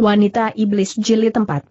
Wanita Iblis Jilid 45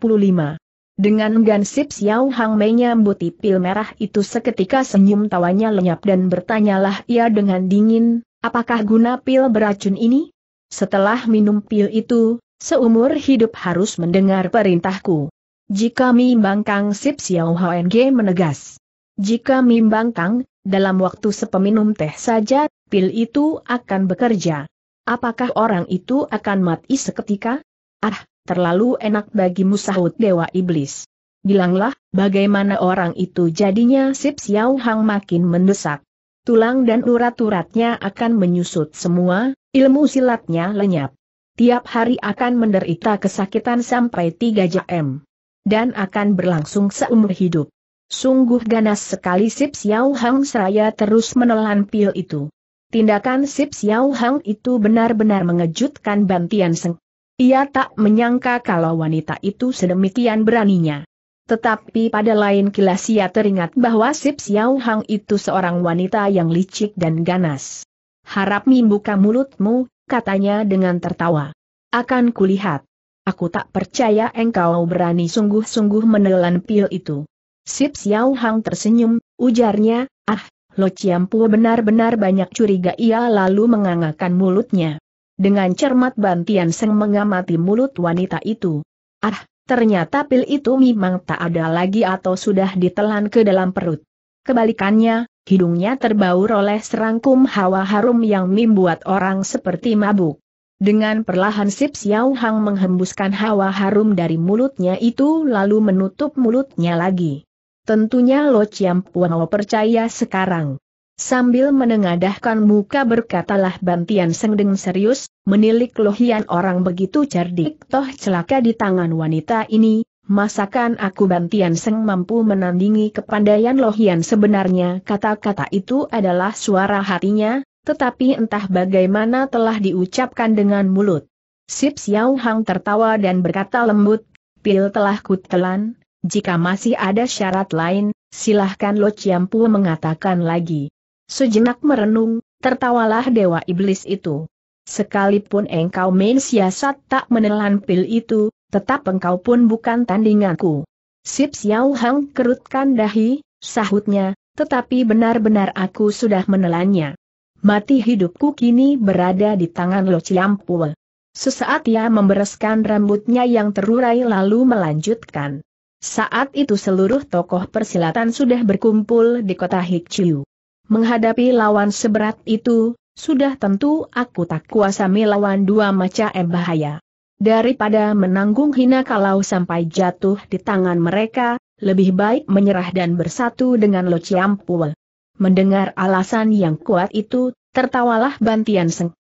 Dengan gansip sips Xiao Hang Mei nyambuti pil merah itu seketika senyum tawanya lenyap dan bertanyalah ia dengan dingin, apakah guna pil beracun ini? Setelah minum pil itu, seumur hidup harus mendengar perintahku. Jika Mimbang Kang Sip Xiao HNG menegas. Jika Mimbang Kang, dalam waktu sepeminum teh saja, pil itu akan bekerja. Apakah orang itu akan mati seketika? Ah, terlalu enak bagimu sahut Dewa Iblis. Bilanglah, bagaimana orang itu jadinya Sip Xiao Hang makin mendesak. Tulang dan urat-uratnya akan menyusut semua, ilmu silatnya lenyap. Tiap hari akan menderita kesakitan sampai 3 jam. Dan akan berlangsung seumur hidup. Sungguh ganas sekali Sip Xiao Hang seraya terus menelan pil itu. Tindakan Sip Xiao Hang itu benar-benar mengejutkan Bantian Seng. Ia tak menyangka kalau wanita itu sedemikian beraninya. Tetapi pada lain kilas ia teringat bahwa Sip Xiao Hang itu seorang wanita yang licik dan ganas. Harap membuka mulutmu, katanya dengan tertawa. Akan kulihat. Aku tak percaya engkau berani sungguh-sungguh menelan pil itu. Sip Xiao Hang tersenyum, ujarnya, ah, Lo Ciampu benar-benar banyak curiga ia lalu mengangakan mulutnya. Dengan cermat Bantian Seng mengamati mulut wanita itu. Ah, ternyata pil itu memang tak ada lagi atau sudah ditelan ke dalam perut. Kebalikannya, hidungnya terbaur oleh serangkum hawa harum yang membuat orang seperti mabuk. Dengan perlahan Sip Xiao Hang menghembuskan hawa harum dari mulutnya itu lalu menutup mulutnya lagi. Tentunya Lo Chiam Puan percaya sekarang. Sambil menengadahkan muka berkatalah Bantian dengan serius, menilik lohian orang begitu cerdik toh celaka di tangan wanita ini, masakan aku Bantian Seng mampu menandingi kepandaian lohian sebenarnya kata-kata itu adalah suara hatinya, tetapi entah bagaimana telah diucapkan dengan mulut. Sip Xiao Hang tertawa dan berkata lembut, pil telah kutelan, jika masih ada syarat lain, silahkan Lo ciampu mengatakan lagi. Sejenak merenung, tertawalah dewa iblis itu. Sekalipun engkau main siasat tak menelan pil itu, tetap engkau pun bukan tandinganku. Sip Xiao Hang kerutkan dahi, sahutnya, tetapi benar-benar aku sudah menelannya. Mati hidupku kini berada di tangan Lo Ciampul. Sesaat ia membereskan rambutnya yang terurai lalu melanjutkan. Saat itu seluruh tokoh persilatan sudah berkumpul di kota Hikchiu. Menghadapi lawan seberat itu, sudah tentu aku tak kuasa melawan dua macam bahaya. Daripada menanggung hina kalau sampai jatuh di tangan mereka, lebih baik menyerah dan bersatu dengan Lo Ciampul. Mendengar alasan yang kuat itu, tertawalah Bantian Seng.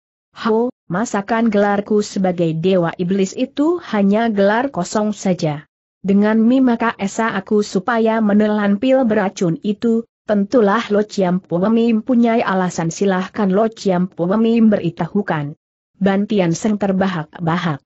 Ho, masakan gelarku sebagai dewa iblis itu hanya gelar kosong saja. Dengan mimaka esa aku supaya menelan pil beracun itu, Tentulah Lo Chiam mim punya alasan silahkan Lo Chiam mim beritahukan. Bantian Seng terbahak-bahak.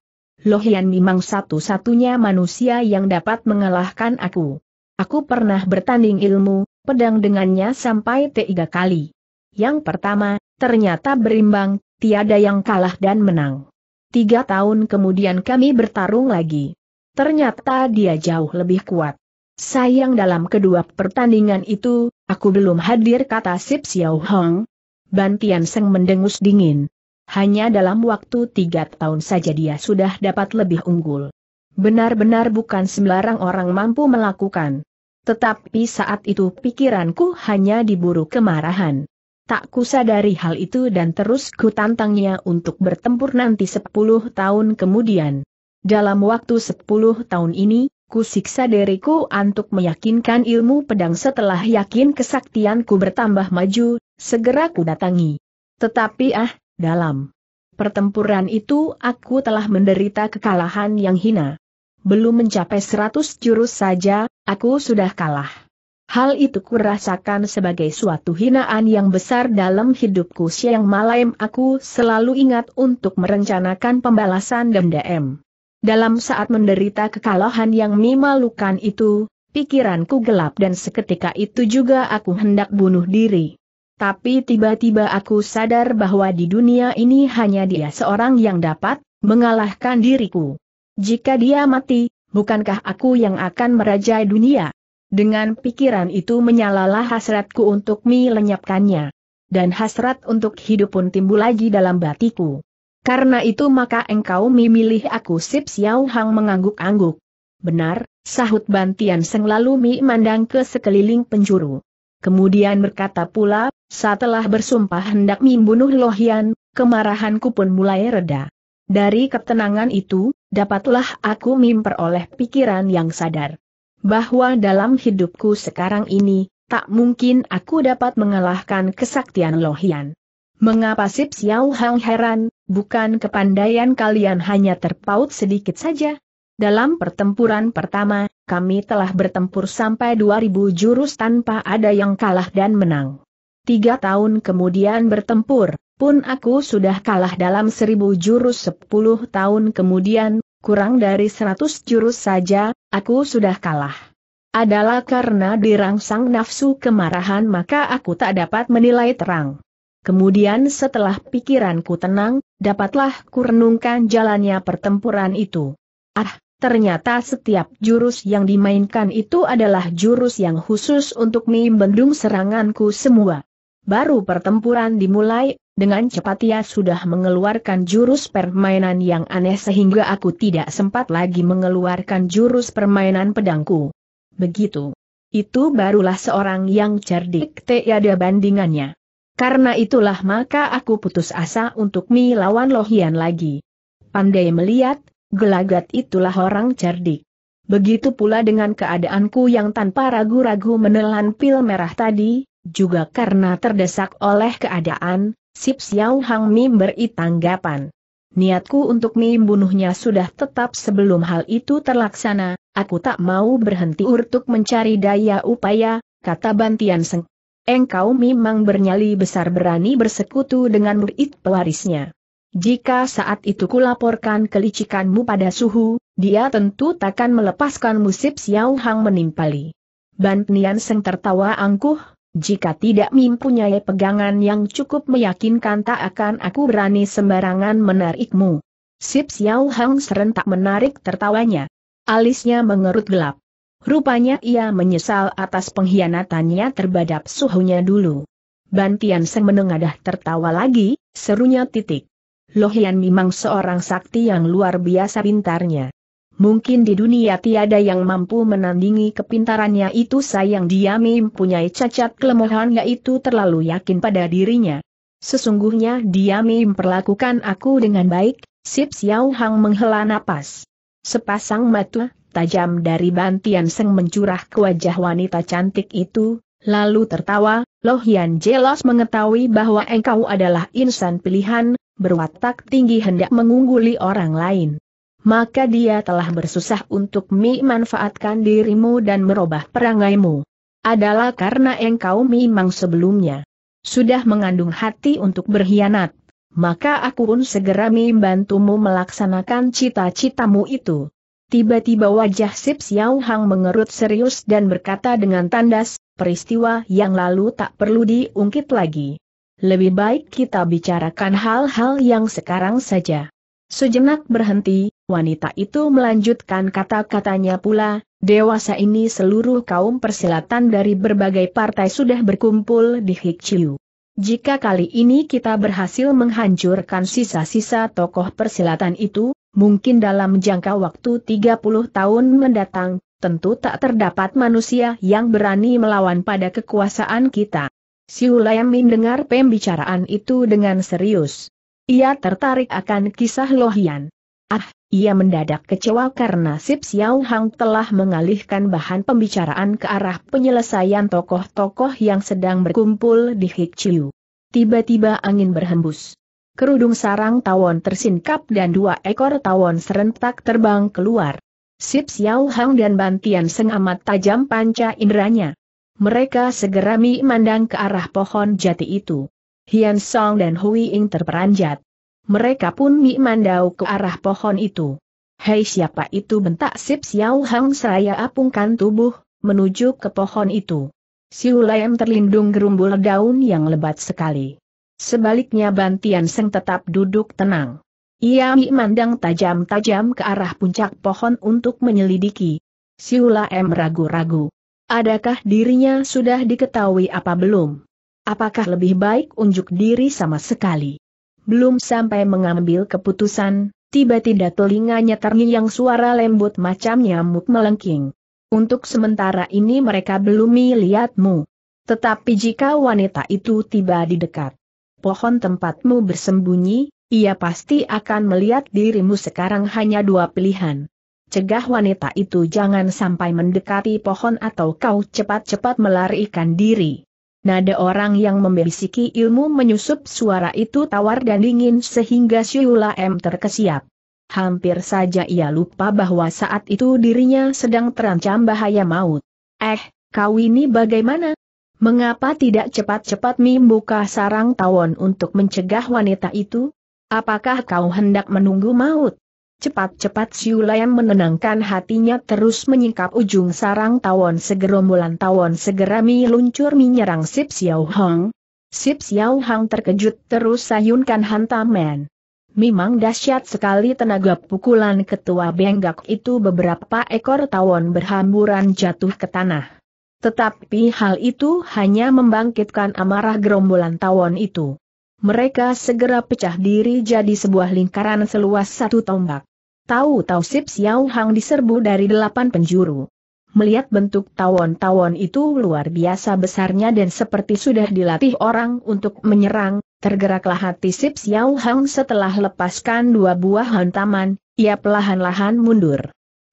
Lo Hian memang satu-satunya manusia yang dapat mengalahkan aku. Aku pernah bertanding ilmu, pedang dengannya sampai tiga kali. Yang pertama, ternyata berimbang, tiada yang kalah dan menang. Tiga tahun kemudian kami bertarung lagi. Ternyata dia jauh lebih kuat. Sayang dalam kedua pertandingan itu, Aku belum hadir kata Sip Xiao Hong. Ban Tian Seng mendengus dingin. Hanya dalam waktu tiga tahun saja dia sudah dapat lebih unggul. Benar-benar bukan sembarang orang mampu melakukan. Tetapi saat itu pikiranku hanya diburu kemarahan. Tak kusadari hal itu dan terus ku tantangnya untuk bertempur nanti sepuluh tahun kemudian. Dalam waktu sepuluh tahun ini, Ku siksa diriku untuk meyakinkan ilmu pedang setelah yakin kesaktianku bertambah maju, segera ku datangi. Tetapi ah, dalam pertempuran itu aku telah menderita kekalahan yang hina. Belum mencapai seratus jurus saja, aku sudah kalah. Hal itu kurasakan sebagai suatu hinaan yang besar dalam hidupku siang malam aku selalu ingat untuk merencanakan pembalasan dendam. Dalam saat menderita kekalahan yang memalukan itu, pikiranku gelap dan seketika itu juga aku hendak bunuh diri. Tapi tiba-tiba aku sadar bahwa di dunia ini hanya dia seorang yang dapat mengalahkan diriku. Jika dia mati, bukankah aku yang akan merajai dunia? Dengan pikiran itu menyalalah hasratku untuk melenyapkannya. Dan hasrat untuk hidup pun timbul lagi dalam batiku. Karena itu maka engkau memilih aku Sip Xiao Hang mengangguk-angguk. Benar, sahut Bantian Seng lalu Mi mandang ke sekeliling penjuru. Kemudian berkata pula, setelah bersumpah hendak membunuh Lohian, kemarahanku pun mulai reda. Dari ketenangan itu, dapatlah aku memperoleh pikiran yang sadar. Bahwa dalam hidupku sekarang ini, tak mungkin aku dapat mengalahkan kesaktian Lohian. Mengapa Sip Xiao Hang heran, Bukan kepandaian kalian hanya terpaut sedikit saja. Dalam pertempuran pertama, kami telah bertempur sampai 2000 jurus tanpa ada yang kalah dan menang. Tiga tahun kemudian bertempur, pun aku sudah kalah dalam seribu jurus sepuluh tahun kemudian, kurang dari seratus jurus saja, aku sudah kalah. Adalah karena dirangsang nafsu kemarahan maka aku tak dapat menilai terang. Kemudian setelah pikiranku tenang, dapatlah kurenungkan jalannya pertempuran itu. Ah, ternyata setiap jurus yang dimainkan itu adalah jurus yang khusus untuk membendung seranganku semua. Baru pertempuran dimulai, dengan cepat ia sudah mengeluarkan jurus permainan yang aneh sehingga aku tidak sempat lagi mengeluarkan jurus permainan pedangku. Begitu. Itu barulah seorang yang cerdik tiada bandingannya. Karena itulah maka aku putus asa untuk melawan Lohian lagi. Pandai melihat, gelagat itulah orang cerdik. Begitu pula dengan keadaanku yang tanpa ragu-ragu menelan pil merah tadi, juga karena terdesak oleh keadaan, Sip Xiao Hang Mi beri tanggapan. Niatku untuk Mi bunuhnya sudah tetap sebelum hal itu terlaksana, aku tak mau berhenti untuk mencari daya upaya, kata Bantian Seng engkau memang bernyali besar berani bersekutu dengan murid pewarisnya. Jika saat itu kulaporkan kelicikanmu pada suhu, dia tentu takkan melepaskan musib Xiao Hang menimpali. Ban Nian Seng tertawa angkuh, jika tidak mempunyai pegangan yang cukup meyakinkan tak akan aku berani sembarangan menarikmu. Sip Xiao Hang serentak menarik tertawanya. Alisnya mengerut gelap. Rupanya ia menyesal atas pengkhianatannya terhadap suhunya dulu. Bantian Seng menengadah tertawa lagi, serunya titik. Lohian memang seorang sakti yang luar biasa pintarnya. Mungkin di dunia tiada yang mampu menandingi kepintarannya itu sayang dia mempunyai cacat kelemahan yaitu terlalu yakin pada dirinya. Sesungguhnya dia memperlakukan aku dengan baik, Sip Xiao Hang menghela napas. Sepasang mata tajam dari bantian seng mencurah ke wajah wanita cantik itu, lalu tertawa, Loh Yan jelas mengetahui bahwa engkau adalah insan pilihan, berwatak tinggi hendak mengungguli orang lain. Maka dia telah bersusah untuk memanfaatkan dirimu dan merubah perangaimu. Adalah karena engkau memang sebelumnya sudah mengandung hati untuk berkhianat, maka aku pun segera membantumu melaksanakan cita-citamu itu. Tiba-tiba wajah Sip Xiao Hang mengerut serius dan berkata dengan tandas, peristiwa yang lalu tak perlu diungkit lagi. Lebih baik kita bicarakan hal-hal yang sekarang saja. Sejenak berhenti, wanita itu melanjutkan kata-katanya pula, dewasa ini seluruh kaum persilatan dari berbagai partai sudah berkumpul di Hikciu. Jika kali ini kita berhasil menghancurkan sisa-sisa tokoh persilatan itu, mungkin dalam jangka waktu 30 tahun mendatang, tentu tak terdapat manusia yang berani melawan pada kekuasaan kita. Siulayam mendengar pembicaraan itu dengan serius. Ia tertarik akan kisah Lohian. Ah, ia mendadak kecewa karena Sip Xiao Hang telah mengalihkan bahan pembicaraan ke arah penyelesaian tokoh-tokoh yang sedang berkumpul di Hik Tiba-tiba angin berhembus. Kerudung sarang tawon tersingkap dan dua ekor tawon serentak terbang keluar. Sip Xiao Hang dan Bantian Seng amat tajam panca inderanya. Mereka segera memandang ke arah pohon jati itu. Hian Song dan Hui Ying terperanjat. Mereka pun mi ke arah pohon itu. Hei siapa itu bentak Sip Xiao Hang seraya apungkan tubuh, menuju ke pohon itu. M terlindung gerumbul daun yang lebat sekali. Sebaliknya Bantian Seng tetap duduk tenang. Ia memandang tajam-tajam ke arah puncak pohon untuk menyelidiki. M ragu-ragu. Adakah dirinya sudah diketahui apa belum? Apakah lebih baik unjuk diri sama sekali? Belum sampai mengambil keputusan, tiba-tiba telinganya terngiang suara lembut macam nyamuk melengking. Untuk sementara ini mereka belum melihatmu. Tetapi jika wanita itu tiba di dekat pohon tempatmu bersembunyi, ia pasti akan melihat dirimu sekarang hanya dua pilihan. Cegah wanita itu jangan sampai mendekati pohon atau kau cepat-cepat melarikan diri. Nada orang yang membisiki ilmu menyusup suara itu tawar dan dingin sehingga Siula M terkesiap. Hampir saja ia lupa bahwa saat itu dirinya sedang terancam bahaya maut. Eh, kau ini bagaimana? Mengapa tidak cepat-cepat membuka sarang tawon untuk mencegah wanita itu? Apakah kau hendak menunggu maut? Cepat-cepat Siu yang menenangkan hatinya terus menyingkap ujung sarang tawon segerombolan tawon segera mi luncur menyerang Sip Xiao Hong. Sip Xiao Hong terkejut terus sayunkan hantaman. Memang dahsyat sekali tenaga pukulan ketua benggak itu beberapa ekor tawon berhamburan jatuh ke tanah. Tetapi hal itu hanya membangkitkan amarah gerombolan tawon itu. Mereka segera pecah diri jadi sebuah lingkaran seluas satu tombak. Tahu-tahu Sip Xiao Hang diserbu dari delapan penjuru. Melihat bentuk tawon-tawon itu luar biasa besarnya dan seperti sudah dilatih orang untuk menyerang, tergeraklah hati Sip Xiao Hang setelah lepaskan dua buah hantaman, ia pelahan lahan mundur.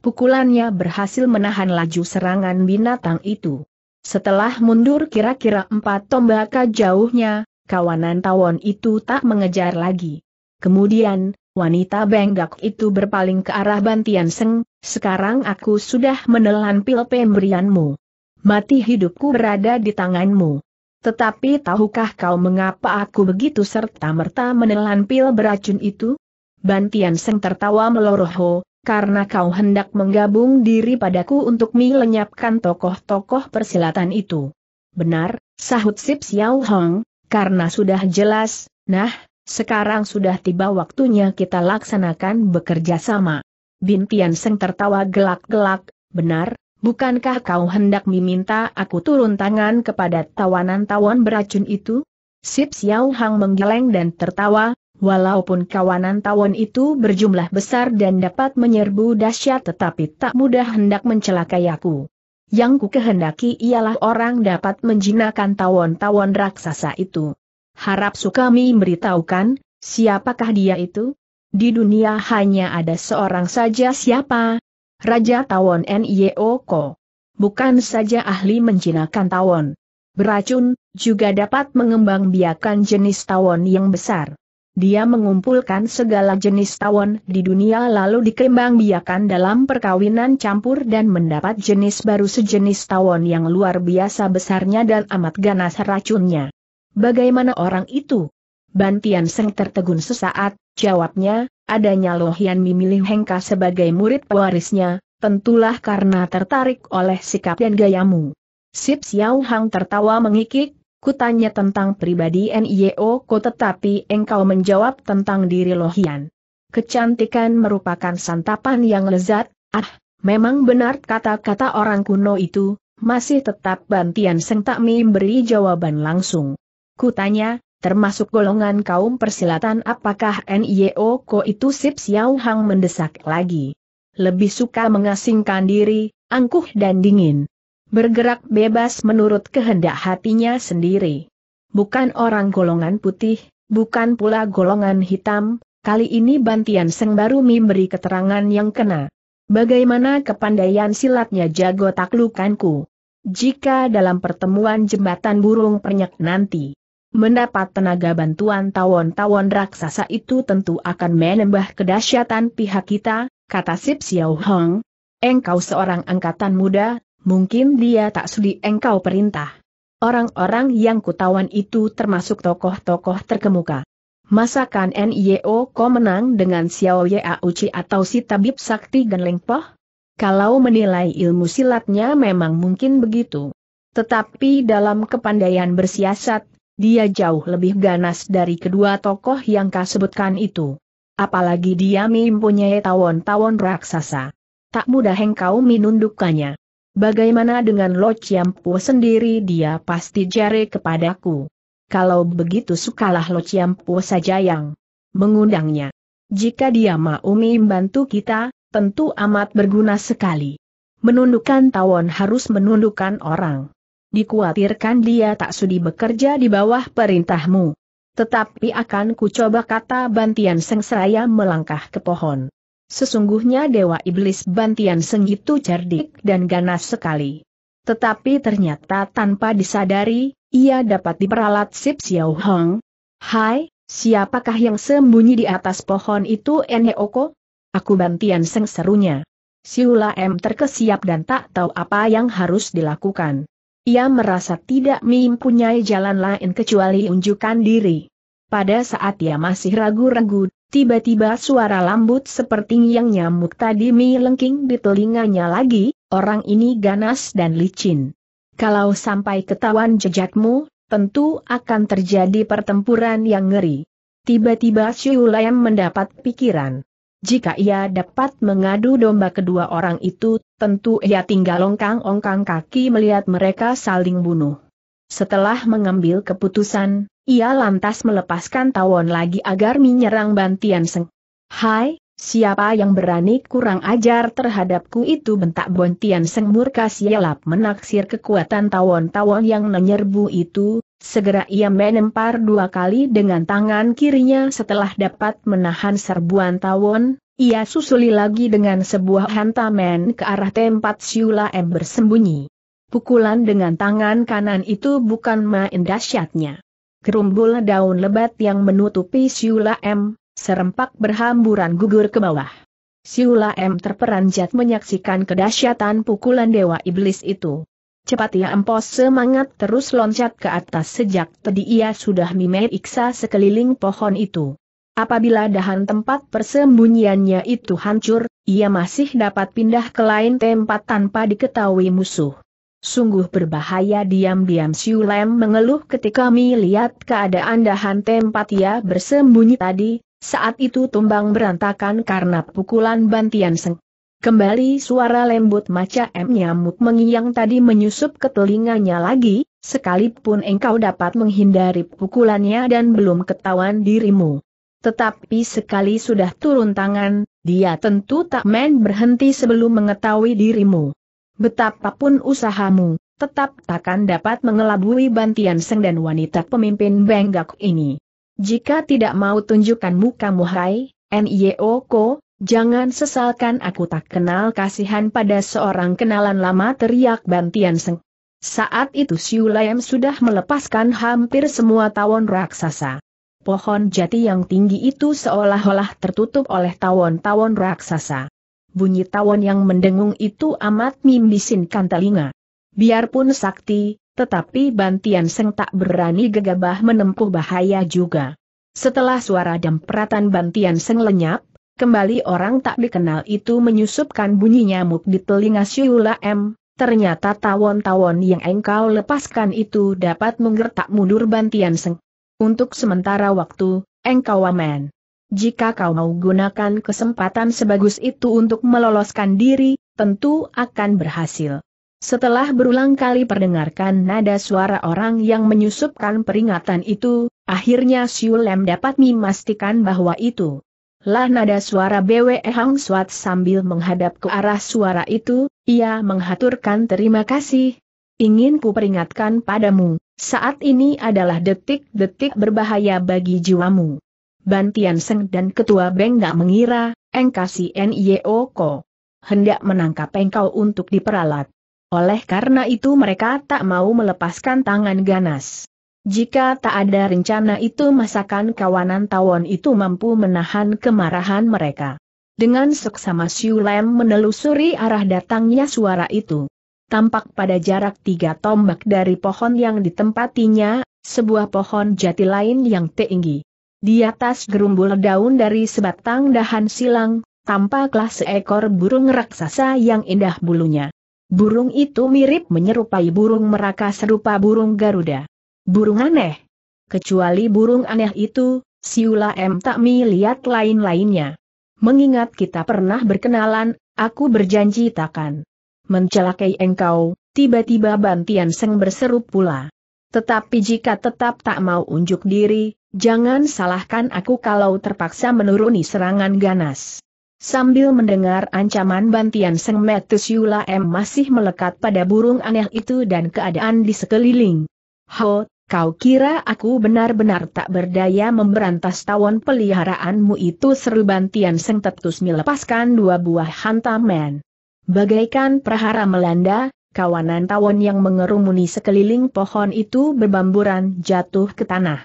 Pukulannya berhasil menahan laju serangan binatang itu. Setelah mundur kira-kira empat tombak jauhnya, kawanan tawon itu tak mengejar lagi. Kemudian, Wanita benggak itu berpaling ke arah Bantian Seng, sekarang aku sudah menelan pil pemberianmu. Mati hidupku berada di tanganmu. Tetapi tahukah kau mengapa aku begitu serta-merta menelan pil beracun itu? Bantian Seng tertawa meloroho, karena kau hendak menggabung diri padaku untuk melenyapkan tokoh-tokoh persilatan itu. Benar, sahut Sip Xiao Hong, karena sudah jelas, nah, sekarang sudah tiba waktunya kita laksanakan bekerja sama. Tian Seng tertawa gelak-gelak, benar, bukankah kau hendak meminta aku turun tangan kepada tawanan-tawan beracun itu? Sip Xiao Hang menggeleng dan tertawa, walaupun kawanan tawon itu berjumlah besar dan dapat menyerbu dahsyat tetapi tak mudah hendak mencelakai aku. Yang ku kehendaki ialah orang dapat menjinakkan tawon-tawon raksasa itu. Harap Sukami memberitahukan, siapakah dia itu? Di dunia hanya ada seorang saja siapa? Raja Tawon Nyeoko. Bukan saja ahli menjinakkan tawon. Beracun, juga dapat mengembang biakan jenis tawon yang besar. Dia mengumpulkan segala jenis tawon di dunia lalu dikembangbiakan dalam perkawinan campur dan mendapat jenis baru sejenis tawon yang luar biasa besarnya dan amat ganas racunnya. Bagaimana orang itu? Bantian Seng tertegun sesaat, jawabnya, adanya Lohian memilih Hengka sebagai murid pewarisnya, tentulah karena tertarik oleh sikap dan gayamu. Sip Xiao Hang tertawa mengikik, kutanya tentang pribadi NIO e ko tetapi engkau menjawab tentang diri Lohian. Kecantikan merupakan santapan yang lezat, ah, memang benar kata-kata orang kuno itu, masih tetap Bantian Seng tak memberi jawaban langsung. Kutanya, termasuk golongan kaum persilatan apakah NIO Ko itu Sip Xiao Hang mendesak lagi. Lebih suka mengasingkan diri, angkuh dan dingin. Bergerak bebas menurut kehendak hatinya sendiri. Bukan orang golongan putih, bukan pula golongan hitam, kali ini Bantian Seng baru memberi keterangan yang kena. Bagaimana kepandaian silatnya jago taklukanku? Jika dalam pertemuan jembatan burung pernyak nanti, Mendapat tenaga bantuan tawon-tawon raksasa itu tentu akan menambah kedahsyatan pihak kita, kata Sip Xiao Hong. Engkau seorang angkatan muda, mungkin dia tak sudi engkau perintah. Orang-orang yang kutawan itu termasuk tokoh-tokoh terkemuka. Masakan NIO ko menang dengan Xiao Yauci atau si tabib sakti Genlengpoh? Kalau menilai ilmu silatnya memang mungkin begitu. Tetapi dalam kepandaian bersiasat, dia jauh lebih ganas dari kedua tokoh yang kasebutkan itu. Apalagi dia mempunyai tawon-tawon raksasa. Tak mudah engkau menundukkannya. Bagaimana dengan Lo Chiampu sendiri dia pasti jare kepadaku. Kalau begitu sukalah Lo Chiampu saja yang mengundangnya. Jika dia mau membantu kita, tentu amat berguna sekali. Menundukkan tawon harus menundukkan orang dikuatirkan dia tak sudi bekerja di bawah perintahmu. Tetapi akan kucoba kata Bantian Seng seraya melangkah ke pohon. Sesungguhnya Dewa Iblis Bantian Seng itu cerdik dan ganas sekali. Tetapi ternyata tanpa disadari, ia dapat diperalat Sip Xiao Hong. Hai, siapakah yang sembunyi di atas pohon itu Eneoko? Aku Bantian Seng serunya. Siula M terkesiap dan tak tahu apa yang harus dilakukan. Ia merasa tidak mempunyai jalan lain kecuali unjukkan diri. Pada saat ia masih ragu-ragu, tiba-tiba suara lambut seperti yang nyamuk tadi melengking di telinganya lagi, orang ini ganas dan licin. Kalau sampai ketahuan jejakmu, tentu akan terjadi pertempuran yang ngeri. Tiba-tiba Siulayam mendapat pikiran. Jika ia dapat mengadu domba kedua orang itu, tentu ia tinggal ongkang-ongkang kaki melihat mereka saling bunuh. Setelah mengambil keputusan, ia lantas melepaskan tawon lagi agar menyerang Bantian Seng. Hai, siapa yang berani kurang ajar terhadapku itu bentak Bantian Seng murka sialap menaksir kekuatan tawon-tawon yang menyerbu itu, Segera ia menempar dua kali dengan tangan kirinya setelah dapat menahan serbuan tawon, ia susuli lagi dengan sebuah hantaman ke arah tempat Siula M bersembunyi. Pukulan dengan tangan kanan itu bukan main dahsyatnya. Gerumbul daun lebat yang menutupi Siula M, serempak berhamburan gugur ke bawah. Siula M terperanjat menyaksikan kedahsyatan pukulan dewa iblis itu. Cepat ia ya, empos semangat terus loncat ke atas sejak tadi ia sudah iksa sekeliling pohon itu. Apabila dahan tempat persembunyiannya itu hancur, ia masih dapat pindah ke lain tempat tanpa diketahui musuh. Sungguh berbahaya diam-diam Siulem mengeluh ketika melihat keadaan dahan tempat ia bersembunyi tadi, saat itu tumbang berantakan karena pukulan bantian seng. Kembali suara lembut macam M nyamuk mengiang tadi menyusup ke telinganya lagi, sekalipun engkau dapat menghindari pukulannya dan belum ketahuan dirimu. Tetapi sekali sudah turun tangan, dia tentu tak main berhenti sebelum mengetahui dirimu. Betapapun usahamu, tetap takkan dapat mengelabui bantian seng dan wanita pemimpin Benggak ini. Jika tidak mau tunjukkan mukamu hai, N.Y.O.K.O. Jangan sesalkan aku tak kenal kasihan pada seorang kenalan lama teriak Bantian Seng. Saat itu Siu Layam sudah melepaskan hampir semua tawon raksasa. Pohon jati yang tinggi itu seolah-olah tertutup oleh tawon-tawon raksasa. Bunyi tawon yang mendengung itu amat membisinkan telinga. Biarpun sakti, tetapi Bantian Seng tak berani gegabah menempuh bahaya juga. Setelah suara dempratan Bantian Seng lenyap, Kembali orang tak dikenal itu menyusupkan bunyi nyamuk di telinga Siula M. Ternyata tawon-tawon yang engkau lepaskan itu dapat menggertak mundur bantian seng. Untuk sementara waktu, engkau aman. Jika kau mau gunakan kesempatan sebagus itu untuk meloloskan diri, tentu akan berhasil. Setelah berulang kali perdengarkan nada suara orang yang menyusupkan peringatan itu, akhirnya Siulem dapat memastikan bahwa itu lah nada suara BWE Hang Suat sambil menghadap ke arah suara itu, ia menghaturkan terima kasih. Ingin ku peringatkan padamu, saat ini adalah detik-detik berbahaya bagi jiwamu. Bantian Seng dan Ketua Beng gak mengira, engkasi NIO Ko hendak menangkap engkau untuk diperalat. Oleh karena itu mereka tak mau melepaskan tangan ganas. Jika tak ada rencana itu masakan kawanan tawon itu mampu menahan kemarahan mereka. Dengan seksama Siu Lem menelusuri arah datangnya suara itu. Tampak pada jarak tiga tombak dari pohon yang ditempatinya, sebuah pohon jati lain yang tinggi. Di atas gerumbul daun dari sebatang dahan silang, tampaklah seekor burung raksasa yang indah bulunya. Burung itu mirip menyerupai burung meraka serupa burung Garuda. Burung aneh. Kecuali burung aneh itu, Siula M. tak melihat lain-lainnya. Mengingat kita pernah berkenalan, aku berjanji takkan mencelakai engkau, tiba-tiba Bantian Seng berseru pula. Tetapi jika tetap tak mau unjuk diri, jangan salahkan aku kalau terpaksa menuruni serangan ganas. Sambil mendengar ancaman bantian Seng Metus Siula M masih melekat pada burung aneh itu dan keadaan di sekeliling. Hot. Kau kira aku benar-benar tak berdaya memberantas tawon peliharaanmu itu seru Tian Seng tetus melepaskan dua buah hantaman. Bagaikan prahara melanda, kawanan tawon yang mengerumuni sekeliling pohon itu berbamburan jatuh ke tanah.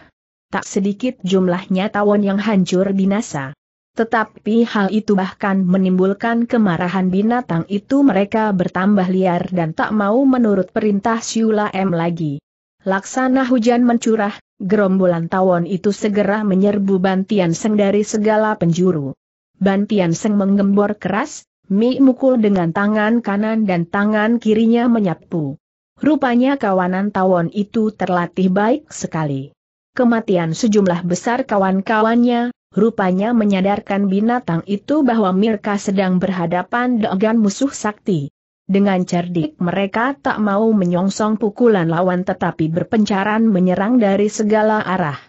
Tak sedikit jumlahnya tawon yang hancur binasa. Tetapi hal itu bahkan menimbulkan kemarahan binatang itu mereka bertambah liar dan tak mau menurut perintah Siula M lagi. Laksana hujan mencurah, gerombolan tawon itu segera menyerbu Bantian Seng dari segala penjuru. Bantian Seng menggembor keras, Mi mukul dengan tangan kanan dan tangan kirinya menyapu. Rupanya kawanan tawon itu terlatih baik sekali. Kematian sejumlah besar kawan-kawannya, rupanya menyadarkan binatang itu bahwa Mirka sedang berhadapan dengan musuh sakti. Dengan cerdik mereka tak mau menyongsong pukulan lawan tetapi berpencaran menyerang dari segala arah.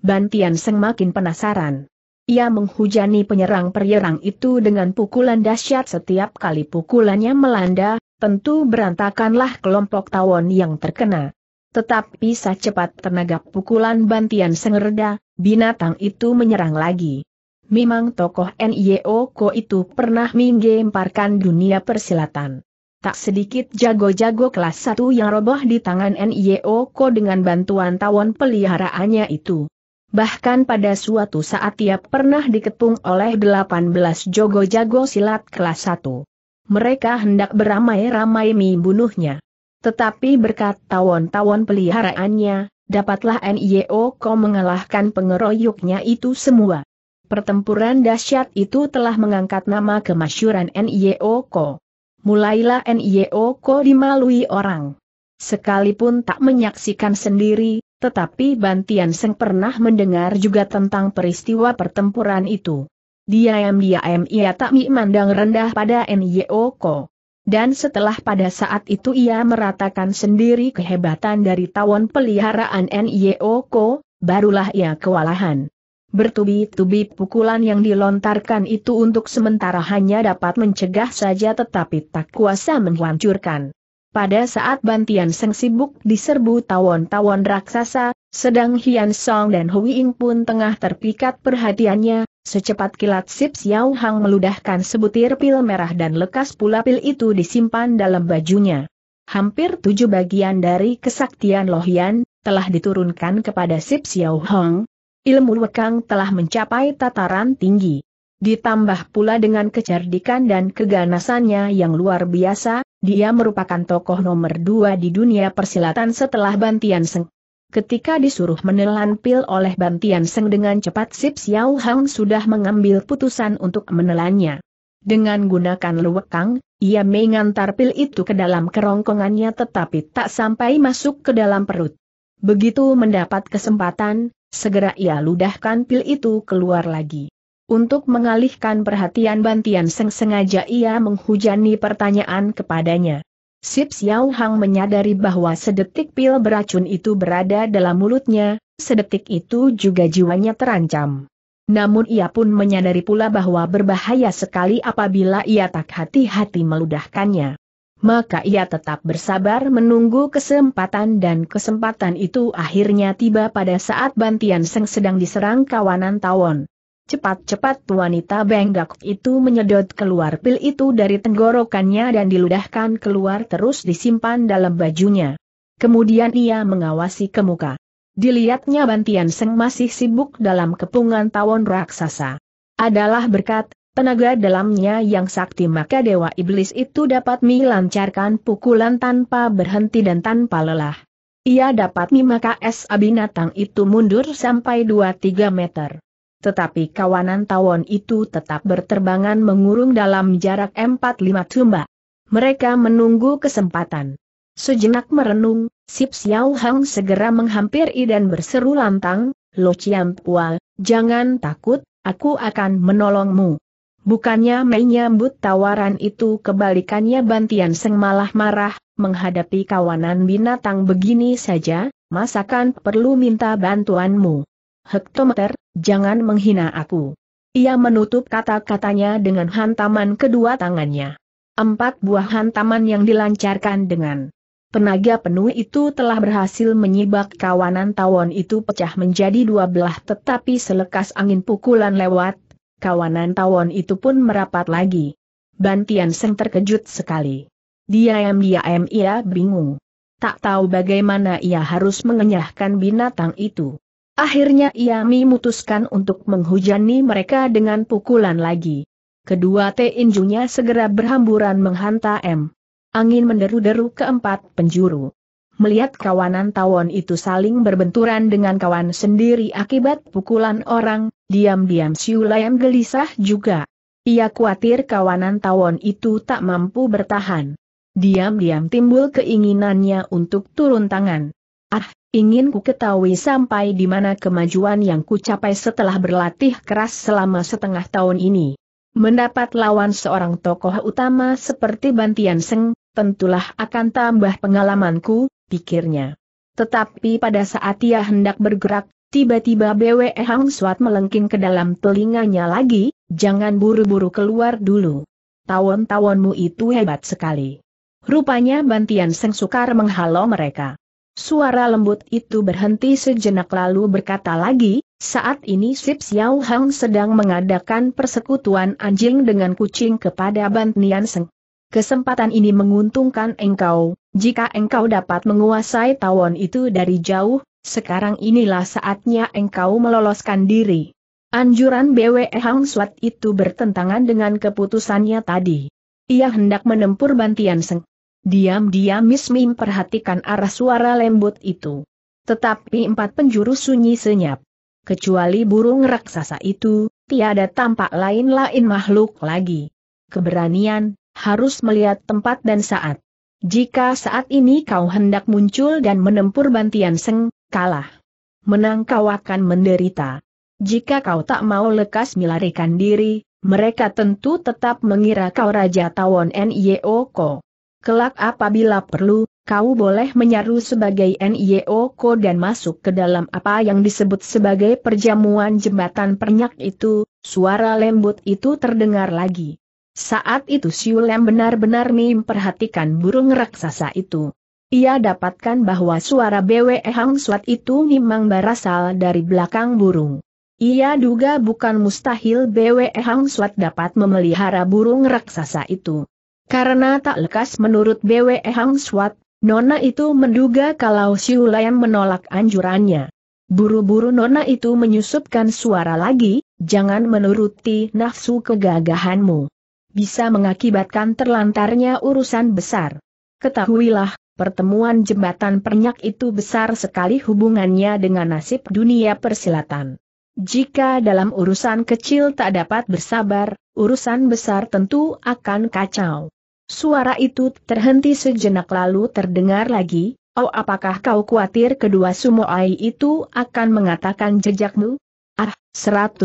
Bantian Seng makin penasaran. Ia menghujani penyerang-penyerang itu dengan pukulan dahsyat setiap kali pukulannya melanda, tentu berantakanlah kelompok tawon yang terkena. Tetapi cepat tenaga pukulan Bantian Seng reda, binatang itu menyerang lagi. Memang tokoh NIO Ko itu pernah menggemparkan dunia persilatan. Tak sedikit jago-jago kelas satu yang roboh di tangan Ko dengan bantuan tawon peliharaannya itu. Bahkan pada suatu saat ia pernah diketung oleh 18 jago-jago silat kelas 1. Mereka hendak beramai-ramai membunuhnya. Tetapi berkat tawon-tawon peliharaannya, dapatlah Ko mengalahkan pengeroyoknya itu semua. Pertempuran dahsyat itu telah mengangkat nama kemasyuran Ko mulailah NIO Ko dimalui orang. Sekalipun tak menyaksikan sendiri, tetapi Bantian Seng pernah mendengar juga tentang peristiwa pertempuran itu. Diam-diam ia tak memandang rendah pada NIO Ko. Dan setelah pada saat itu ia meratakan sendiri kehebatan dari tawon peliharaan NIO Ko, barulah ia kewalahan. Bertubi-tubi pukulan yang dilontarkan itu untuk sementara hanya dapat mencegah saja tetapi tak kuasa menghancurkan. Pada saat Bantian Seng sibuk diserbu tawon-tawon raksasa, sedang Hian Song dan Hui Ying pun tengah terpikat perhatiannya, secepat kilat Sip Xiao Hang meludahkan sebutir pil merah dan lekas pula pil itu disimpan dalam bajunya. Hampir tujuh bagian dari kesaktian Lohian telah diturunkan kepada Sip Xiao Hang, ilmu Wekang telah mencapai tataran tinggi. Ditambah pula dengan kecerdikan dan keganasannya yang luar biasa, dia merupakan tokoh nomor dua di dunia persilatan setelah Bantian Seng. Ketika disuruh menelan pil oleh Bantian Seng dengan cepat Sip Xiao Hang sudah mengambil putusan untuk menelannya. Dengan gunakan luwekang, ia mengantar pil itu ke dalam kerongkongannya tetapi tak sampai masuk ke dalam perut. Begitu mendapat kesempatan, Segera ia ludahkan pil itu keluar lagi. Untuk mengalihkan perhatian Bantian Seng sengaja ia menghujani pertanyaan kepadanya. Sip Xiao Hang menyadari bahwa sedetik pil beracun itu berada dalam mulutnya, sedetik itu juga jiwanya terancam. Namun ia pun menyadari pula bahwa berbahaya sekali apabila ia tak hati-hati meludahkannya maka ia tetap bersabar menunggu kesempatan dan kesempatan itu akhirnya tiba pada saat Bantian Seng sedang diserang kawanan Tawon. Cepat-cepat wanita benggak itu menyedot keluar pil itu dari tenggorokannya dan diludahkan keluar terus disimpan dalam bajunya. Kemudian ia mengawasi ke muka. Dilihatnya Bantian Seng masih sibuk dalam kepungan tawon raksasa. Adalah berkat, Tenaga dalamnya yang sakti maka dewa iblis itu dapat melancarkan pukulan tanpa berhenti dan tanpa lelah. Ia dapat memaka es abinatang itu mundur sampai 2-3 meter. Tetapi kawanan tawon itu tetap berterbangan mengurung dalam jarak 4-5 tumba. Mereka menunggu kesempatan. Sejenak merenung, Sip Xiao Hang segera menghampiri dan berseru lantang, Lo Chiang Pua, jangan takut, aku akan menolongmu. Bukannya menyambut tawaran itu kebalikannya Bantian Seng malah marah, menghadapi kawanan binatang begini saja, masakan perlu minta bantuanmu. Hektometer, jangan menghina aku. Ia menutup kata-katanya dengan hantaman kedua tangannya. Empat buah hantaman yang dilancarkan dengan tenaga penuh itu telah berhasil menyibak kawanan tawon itu pecah menjadi dua belah tetapi selekas angin pukulan lewat, kawanan tawon itu pun merapat lagi. Bantian Seng terkejut sekali. Dia Diam-diam ia bingung. Tak tahu bagaimana ia harus mengenyahkan binatang itu. Akhirnya ia memutuskan untuk menghujani mereka dengan pukulan lagi. Kedua teinjunya segera berhamburan menghantam. Angin menderu-deru keempat penjuru melihat kawanan tawon itu saling berbenturan dengan kawan sendiri akibat pukulan orang, diam-diam Siu gelisah juga. Ia khawatir kawanan tawon itu tak mampu bertahan. Diam-diam timbul keinginannya untuk turun tangan. Ah, ingin ku ketahui sampai di mana kemajuan yang ku capai setelah berlatih keras selama setengah tahun ini. Mendapat lawan seorang tokoh utama seperti Bantian Seng, tentulah akan tambah pengalamanku, pikirnya. Tetapi pada saat ia hendak bergerak, tiba-tiba BWE Hang Suat melengking ke dalam telinganya lagi, jangan buru-buru keluar dulu. Tawon-tawonmu itu hebat sekali. Rupanya bantian Seng Sukar menghalau mereka. Suara lembut itu berhenti sejenak lalu berkata lagi, saat ini Sip Xiao Hang sedang mengadakan persekutuan anjing dengan kucing kepada Bantian Seng kesempatan ini menguntungkan engkau, jika engkau dapat menguasai tawon itu dari jauh, sekarang inilah saatnya engkau meloloskan diri. Anjuran BWE Hang Suat itu bertentangan dengan keputusannya tadi. Ia hendak menempur bantian seng. Diam-diam Miss Mim perhatikan arah suara lembut itu. Tetapi empat penjuru sunyi senyap. Kecuali burung raksasa itu, tiada tampak lain-lain makhluk lagi. Keberanian, harus melihat tempat dan saat. Jika saat ini kau hendak muncul dan menempur bantian seng, kalah. Menang kau akan menderita. Jika kau tak mau lekas melarikan diri, mereka tentu tetap mengira kau Raja Tawon Nyeoko. Kelak apabila perlu, kau boleh menyaru sebagai Nyeoko dan masuk ke dalam apa yang disebut sebagai perjamuan jembatan pernyak itu, suara lembut itu terdengar lagi. Saat itu Siulem benar-benar memperhatikan burung raksasa itu. Ia dapatkan bahwa suara BWE Hang Suat itu memang berasal dari belakang burung. Ia duga bukan mustahil BWE Hang Suat dapat memelihara burung raksasa itu. Karena tak lekas menurut BWE Hang Suat, Nona itu menduga kalau Siulem menolak anjurannya. Buru-buru Nona itu menyusupkan suara lagi, jangan menuruti nafsu kegagahanmu bisa mengakibatkan terlantarnya urusan besar. Ketahuilah, pertemuan jembatan pernyak itu besar sekali hubungannya dengan nasib dunia persilatan. Jika dalam urusan kecil tak dapat bersabar, urusan besar tentu akan kacau. Suara itu terhenti sejenak lalu terdengar lagi, Oh apakah kau khawatir kedua sumoai itu akan mengatakan jejakmu? Ah, 100%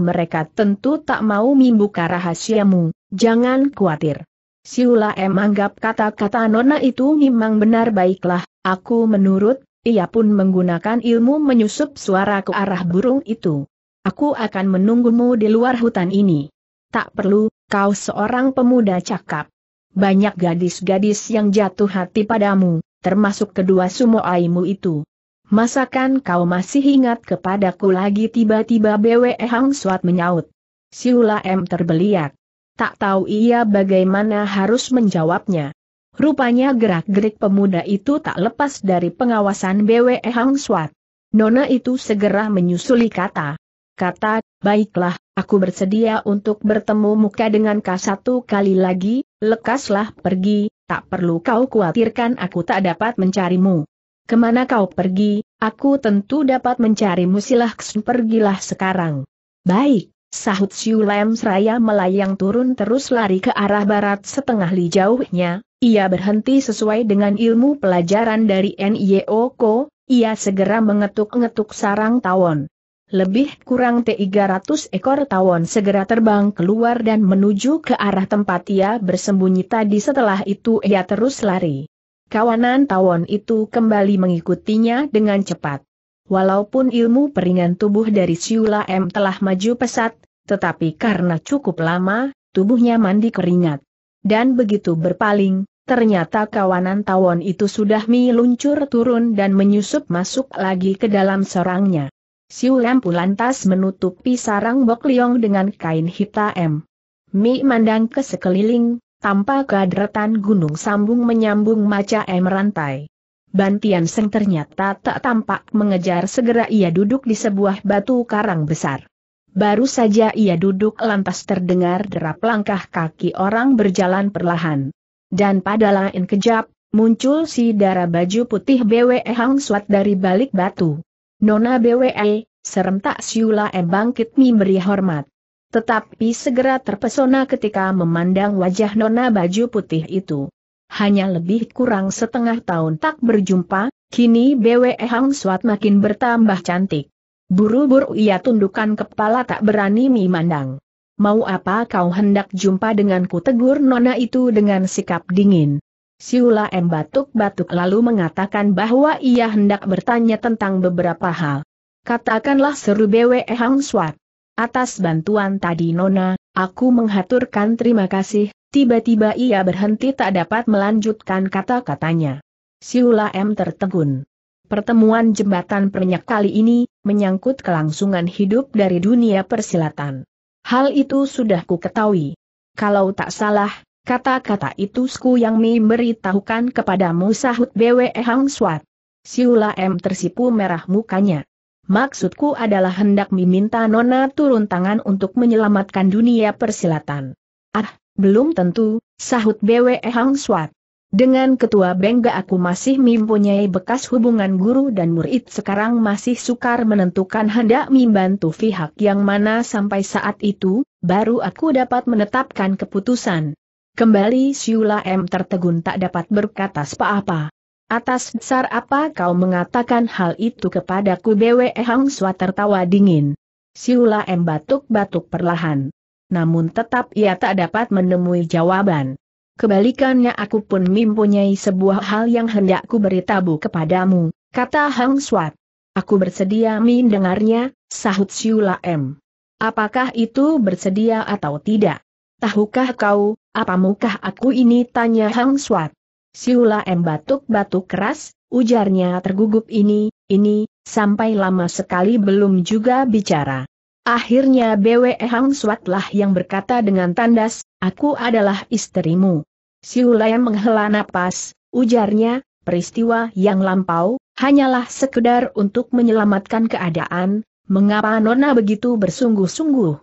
mereka tentu tak mau membuka rahasiamu, jangan khawatir. Siula M anggap kata-kata nona itu memang benar baiklah, aku menurut, ia pun menggunakan ilmu menyusup suara ke arah burung itu. Aku akan menunggumu di luar hutan ini. Tak perlu, kau seorang pemuda cakap. Banyak gadis-gadis yang jatuh hati padamu, termasuk kedua sumo aimu itu. Masakan kau masih ingat kepadaku lagi tiba-tiba BWE Hang Suat menyaut. Siula M terbeliak. Tak tahu ia bagaimana harus menjawabnya. Rupanya gerak-gerik pemuda itu tak lepas dari pengawasan BWE Hang Suat. Nona itu segera menyusuli kata. Kata, baiklah, aku bersedia untuk bertemu muka dengan kau satu kali lagi, lekaslah pergi, tak perlu kau khawatirkan aku tak dapat mencarimu. Kemana kau pergi, aku tentu dapat mencarimu silahkan pergilah sekarang. Baik, sahut Siu Lam Seraya melayang turun terus lari ke arah barat setengah li jauhnya, ia berhenti sesuai dengan ilmu pelajaran dari NIO Ko, ia segera mengetuk-ngetuk sarang tawon. Lebih kurang tiga 300 ekor tawon segera terbang keluar dan menuju ke arah tempat ia bersembunyi tadi setelah itu ia terus lari. Kawanan tawon itu kembali mengikutinya dengan cepat. Walaupun ilmu peringan tubuh dari Siula M telah maju pesat, tetapi karena cukup lama, tubuhnya mandi keringat. Dan begitu berpaling, ternyata kawanan tawon itu sudah meluncur turun dan menyusup masuk lagi ke dalam sarangnya. serangnya. Siulampu lantas menutupi sarang Bok Liong dengan kain hitam. Mi mandang ke sekeliling, tanpa kehadretan gunung sambung menyambung maca emerantai. Bantian Seng ternyata tak tampak mengejar segera ia duduk di sebuah batu karang besar. Baru saja ia duduk lantas terdengar derap langkah kaki orang berjalan perlahan. Dan pada lain kejap, muncul si darah baju putih BWE Hang Suat dari balik batu. Nona BWE, eh, serem tak siula e bangkit memberi hormat. Tetapi segera terpesona ketika memandang wajah nona baju putih itu. Hanya lebih kurang setengah tahun tak berjumpa, kini BWE Hang Suat makin bertambah cantik. Buru-buru ia tundukkan kepala tak berani memandang. Mau apa kau hendak jumpa denganku tegur nona itu dengan sikap dingin. Siula M batuk-batuk lalu mengatakan bahwa ia hendak bertanya tentang beberapa hal. Katakanlah seru BWE Hang Suat. Atas bantuan tadi Nona, aku menghaturkan terima kasih, tiba-tiba ia berhenti tak dapat melanjutkan kata-katanya. Siula M tertegun. Pertemuan jembatan pernyak kali ini, menyangkut kelangsungan hidup dari dunia persilatan. Hal itu sudah ku ketahui. Kalau tak salah, kata-kata itu Sku yang memberitahukan kepadamu sahut BW Hang Swat. Siula M tersipu merah mukanya. Maksudku adalah hendak meminta Nona turun tangan untuk menyelamatkan dunia persilatan. Ah, belum tentu, sahut BWE Hang Swat. Dengan ketua Bengga aku masih mempunyai bekas hubungan guru dan murid sekarang masih sukar menentukan hendak membantu pihak yang mana sampai saat itu, baru aku dapat menetapkan keputusan. Kembali Siula M tertegun tak dapat berkata apa-apa. Atas besar apa kau mengatakan hal itu kepadaku Bwe Hang Sua tertawa dingin. Siula M batuk-batuk perlahan. Namun tetap ia tak dapat menemui jawaban. Kebalikannya aku pun mempunyai sebuah hal yang hendak ku beritabu kepadamu, kata Hang Swat. Aku bersedia mendengarnya, sahut Siula M. Apakah itu bersedia atau tidak? Tahukah kau, apa mukah aku ini tanya Hang Swat. Siula M batuk-batuk keras, ujarnya tergugup ini, ini, sampai lama sekali belum juga bicara. Akhirnya BWE Hang Swatlah yang berkata dengan tandas, aku adalah istrimu. Siula yang menghela napas, ujarnya, peristiwa yang lampau, hanyalah sekedar untuk menyelamatkan keadaan, mengapa Nona begitu bersungguh-sungguh.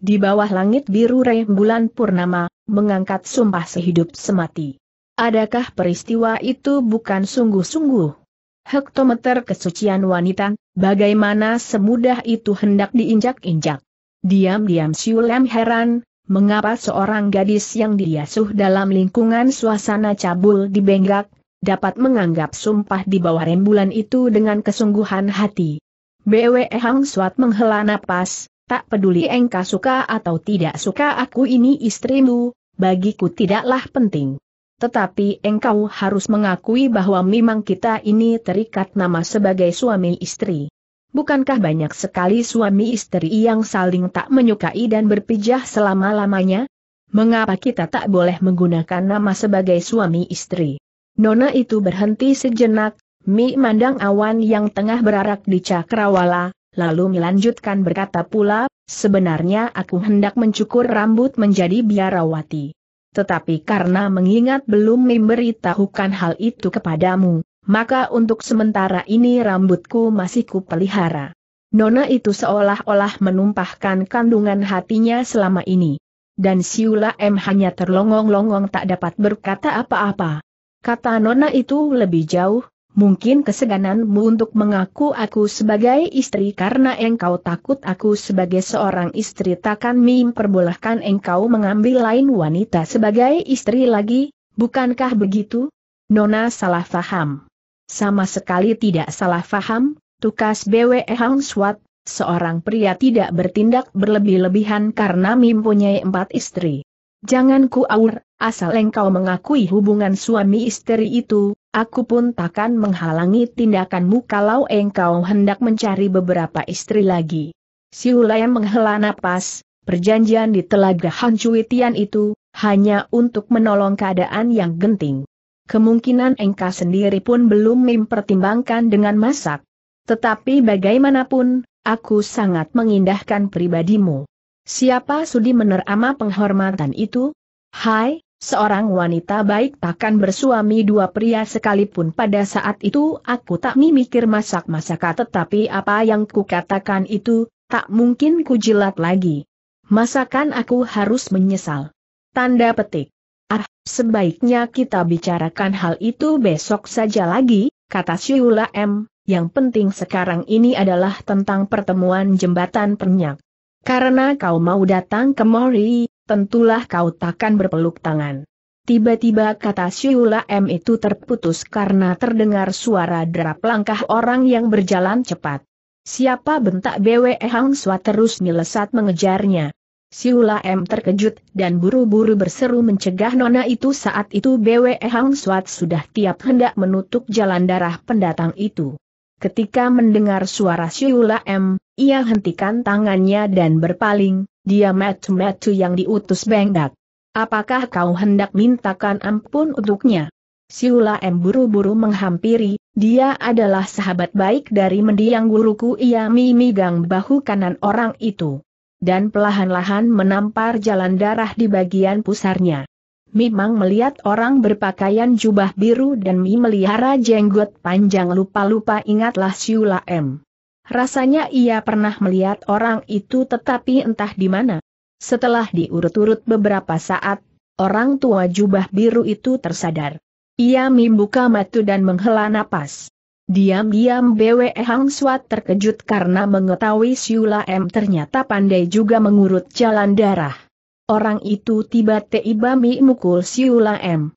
Di bawah langit biru rembulan purnama, mengangkat sumpah sehidup semati. Adakah peristiwa itu bukan sungguh-sungguh? Hektometer kesucian wanita, bagaimana semudah itu hendak diinjak-injak? Diam-diam Siulem heran, mengapa seorang gadis yang diasuh dalam lingkungan suasana cabul di Benggak, dapat menganggap sumpah di bawah rembulan itu dengan kesungguhan hati. BWE Hang Suat menghela napas, tak peduli engkau suka atau tidak suka aku ini istrimu, bagiku tidaklah penting tetapi engkau harus mengakui bahwa memang kita ini terikat nama sebagai suami istri. Bukankah banyak sekali suami istri yang saling tak menyukai dan berpijah selama-lamanya? Mengapa kita tak boleh menggunakan nama sebagai suami istri? Nona itu berhenti sejenak, Mi mandang awan yang tengah berarak di cakrawala, lalu melanjutkan berkata pula, sebenarnya aku hendak mencukur rambut menjadi biarawati. Tetapi karena mengingat belum memberitahukan hal itu kepadamu, maka untuk sementara ini rambutku masih kupelihara. Nona itu seolah-olah menumpahkan kandungan hatinya selama ini. Dan Siula M hanya terlongong-longong tak dapat berkata apa-apa. Kata Nona itu lebih jauh, Mungkin kesegananmu untuk mengaku aku sebagai istri karena engkau takut aku sebagai seorang istri takkan memperbolehkan engkau mengambil lain wanita sebagai istri lagi, bukankah begitu? Nona salah faham. Sama sekali tidak salah faham, tukas BWE Hang Swat, seorang pria tidak bertindak berlebih-lebihan karena mempunyai empat istri. Jangan ku aur, asal engkau mengakui hubungan suami istri itu, aku pun takkan menghalangi tindakanmu kalau engkau hendak mencari beberapa istri lagi. Hulayam menghela napas, perjanjian di telaga Hancuitian itu, hanya untuk menolong keadaan yang genting. Kemungkinan engkau sendiri pun belum mempertimbangkan dengan masak. Tetapi bagaimanapun, aku sangat mengindahkan pribadimu. Siapa sudi menerama penghormatan itu? Hai, seorang wanita baik takkan bersuami dua pria sekalipun pada saat itu aku tak mikir masak-masaka tetapi apa yang kukatakan itu, tak mungkin kujilat lagi. Masakan aku harus menyesal. Tanda petik. Ah, sebaiknya kita bicarakan hal itu besok saja lagi, kata Syula M. Yang penting sekarang ini adalah tentang pertemuan jembatan penyak. Karena kau mau datang ke Mori, tentulah kau takkan berpeluk tangan. Tiba-tiba kata Siula M itu terputus karena terdengar suara derap langkah orang yang berjalan cepat. Siapa bentak BWE Hang Sua terus melesat mengejarnya. Siula M terkejut dan buru-buru berseru mencegah nona itu saat itu BWE Hang Suat sudah tiap hendak menutup jalan darah pendatang itu. Ketika mendengar suara Siula M, ia hentikan tangannya dan berpaling, dia metu-metu yang diutus bengdak. Apakah kau hendak mintakan ampun untuknya? Siula M buru-buru menghampiri, dia adalah sahabat baik dari mendiang guruku ia mimigang bahu kanan orang itu. Dan pelahan lahan menampar jalan darah di bagian pusarnya. Memang melihat orang berpakaian jubah biru dan Mi melihara jenggot panjang lupa-lupa ingatlah Siula M. Rasanya ia pernah melihat orang itu tetapi entah di mana. Setelah diurut-urut beberapa saat, orang tua jubah biru itu tersadar. Ia membuka mata dan menghela napas. Diam-diam BW Hang Swat terkejut karena mengetahui Siula M ternyata pandai juga mengurut jalan darah. Orang itu tiba-tiba mukul Siula M.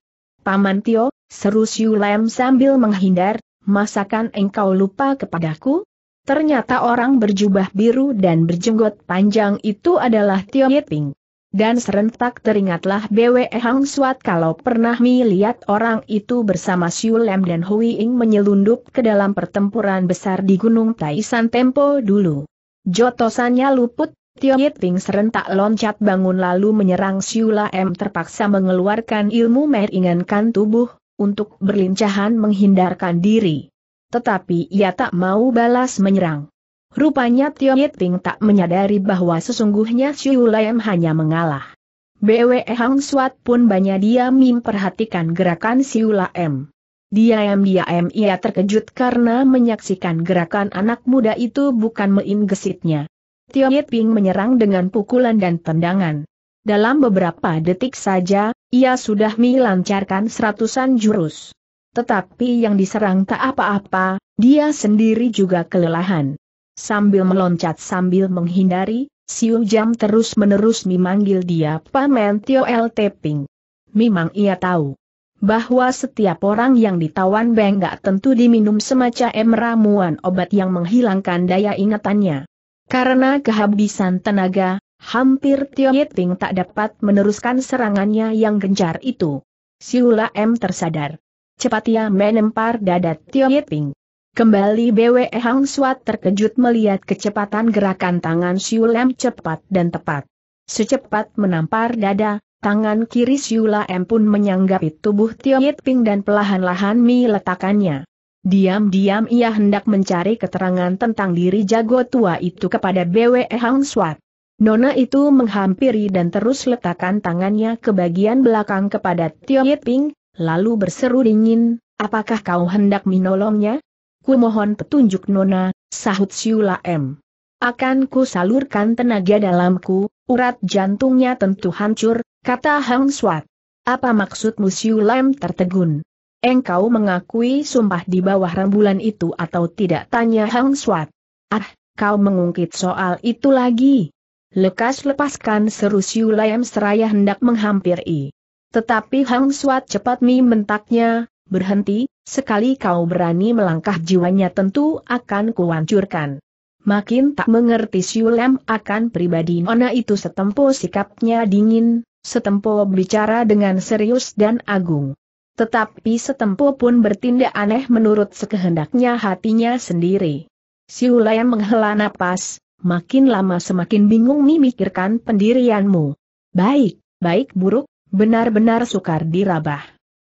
Paman Tio, seru Siula M sambil menghindar, masakan engkau lupa kepadaku? Ternyata orang berjubah biru dan berjenggot panjang itu adalah Tio Yeping. Dan serentak teringatlah BWE Hang Suat kalau pernah melihat orang itu bersama Siu Lem dan Hui Ing menyelundup ke dalam pertempuran besar di Gunung Taisan Tempo dulu. Jotosannya luput, Tio Yeping serentak loncat bangun lalu menyerang Siu Lem terpaksa mengeluarkan ilmu meringankan tubuh, untuk berlincahan menghindarkan diri. Tetapi ia tak mau balas menyerang. Rupanya Tio Yiting tak menyadari bahwa sesungguhnya Siu Lam hanya mengalah. BWE Hang Suat pun banyak diam memperhatikan gerakan Siu Lam. Diam-diam ia terkejut karena menyaksikan gerakan anak muda itu bukan meim gesitnya. Tio Yiping menyerang dengan pukulan dan tendangan. Dalam beberapa detik saja, ia sudah melancarkan seratusan jurus. Tetapi yang diserang tak apa-apa, dia sendiri juga kelelahan. Sambil meloncat sambil menghindari, Siu Jam terus-menerus memanggil dia Pamen Tio El Teping. Memang ia tahu bahwa setiap orang yang ditawan Beng gak tentu diminum semacam ramuan obat yang menghilangkan daya ingatannya. Karena kehabisan tenaga, hampir Tio Yeting tak dapat meneruskan serangannya yang gencar itu. Siula M tersadar cepat ia menempar dada Tio Yiping. Kembali BWE Hang Suat terkejut melihat kecepatan gerakan tangan Siu Lem cepat dan tepat. Secepat menampar dada, tangan kiri Siu Lem pun menyanggapi tubuh Tio Yiping dan pelahan-lahan mi letakannya. Diam-diam ia hendak mencari keterangan tentang diri jago tua itu kepada BWE Hang Suat. Nona itu menghampiri dan terus letakkan tangannya ke bagian belakang kepada Tio Yiping, lalu berseru dingin, apakah kau hendak menolongnya? Ku mohon petunjuk nona, sahut Siula M. Akan ku salurkan tenaga dalamku, urat jantungnya tentu hancur, kata Hang Swat. Apa maksudmu Siula M tertegun? Engkau mengakui sumpah di bawah rembulan itu atau tidak tanya Hang Swat? Ah, kau mengungkit soal itu lagi. Lekas lepaskan seru Siulayam seraya hendak menghampiri. Tetapi Hang Suat cepat mentaknya, berhenti, sekali kau berani melangkah jiwanya tentu akan kuancurkan. Makin tak mengerti Siulem akan pribadi Nona itu setempo sikapnya dingin, setempo bicara dengan serius dan agung. Tetapi setempo pun bertindak aneh menurut sekehendaknya hatinya sendiri. Siulem menghela napas, makin lama semakin bingung memikirkan pendirianmu. Baik, baik buruk, Benar-benar sukar dirabah.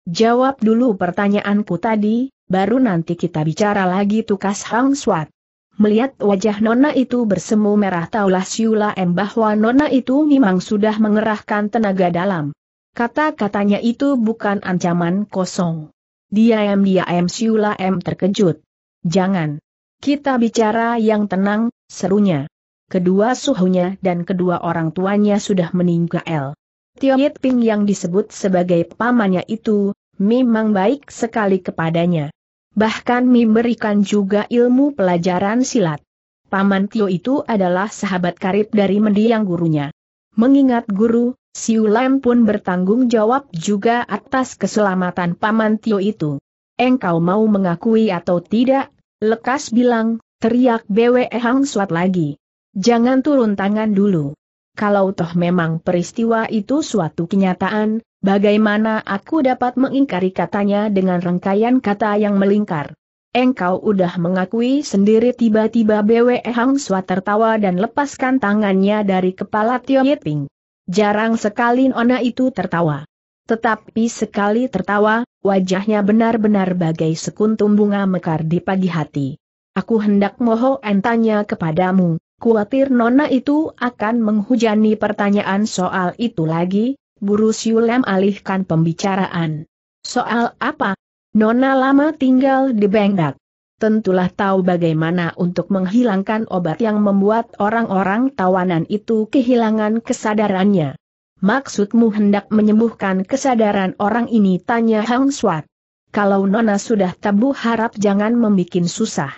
Jawab dulu pertanyaanku tadi, baru nanti kita bicara lagi tukas Hang Swat. Melihat wajah Nona itu bersemu merah taulah Siula M bahwa Nona itu memang sudah mengerahkan tenaga dalam. Kata-katanya itu bukan ancaman kosong. Diam-diam Siula M terkejut. Jangan. Kita bicara yang tenang, serunya. Kedua suhunya dan kedua orang tuanya sudah meninggal. Tio Yit Ping yang disebut sebagai pamannya itu, memang baik sekali kepadanya. Bahkan memberikan juga ilmu pelajaran silat. Paman Tio itu adalah sahabat karib dari mendiang gurunya. Mengingat guru, Siu Lam pun bertanggung jawab juga atas keselamatan Paman Tio itu. Engkau mau mengakui atau tidak? Lekas bilang, teriak Bwe Hang Suat lagi. Jangan turun tangan dulu kalau toh memang peristiwa itu suatu kenyataan, bagaimana aku dapat mengingkari katanya dengan rangkaian kata yang melingkar? Engkau udah mengakui sendiri tiba-tiba BWE Hang Sua tertawa dan lepaskan tangannya dari kepala Tio Yiping. Jarang sekali Nona itu tertawa. Tetapi sekali tertawa, wajahnya benar-benar bagai sekuntum bunga mekar di pagi hati. Aku hendak moho entanya kepadamu, Kuatir Nona itu akan menghujani pertanyaan soal itu lagi, Buru Siulem alihkan pembicaraan. Soal apa? Nona lama tinggal di Bengdak. Tentulah tahu bagaimana untuk menghilangkan obat yang membuat orang-orang tawanan itu kehilangan kesadarannya. Maksudmu hendak menyembuhkan kesadaran orang ini tanya Hang Swat. Kalau Nona sudah tabu harap jangan membuat susah.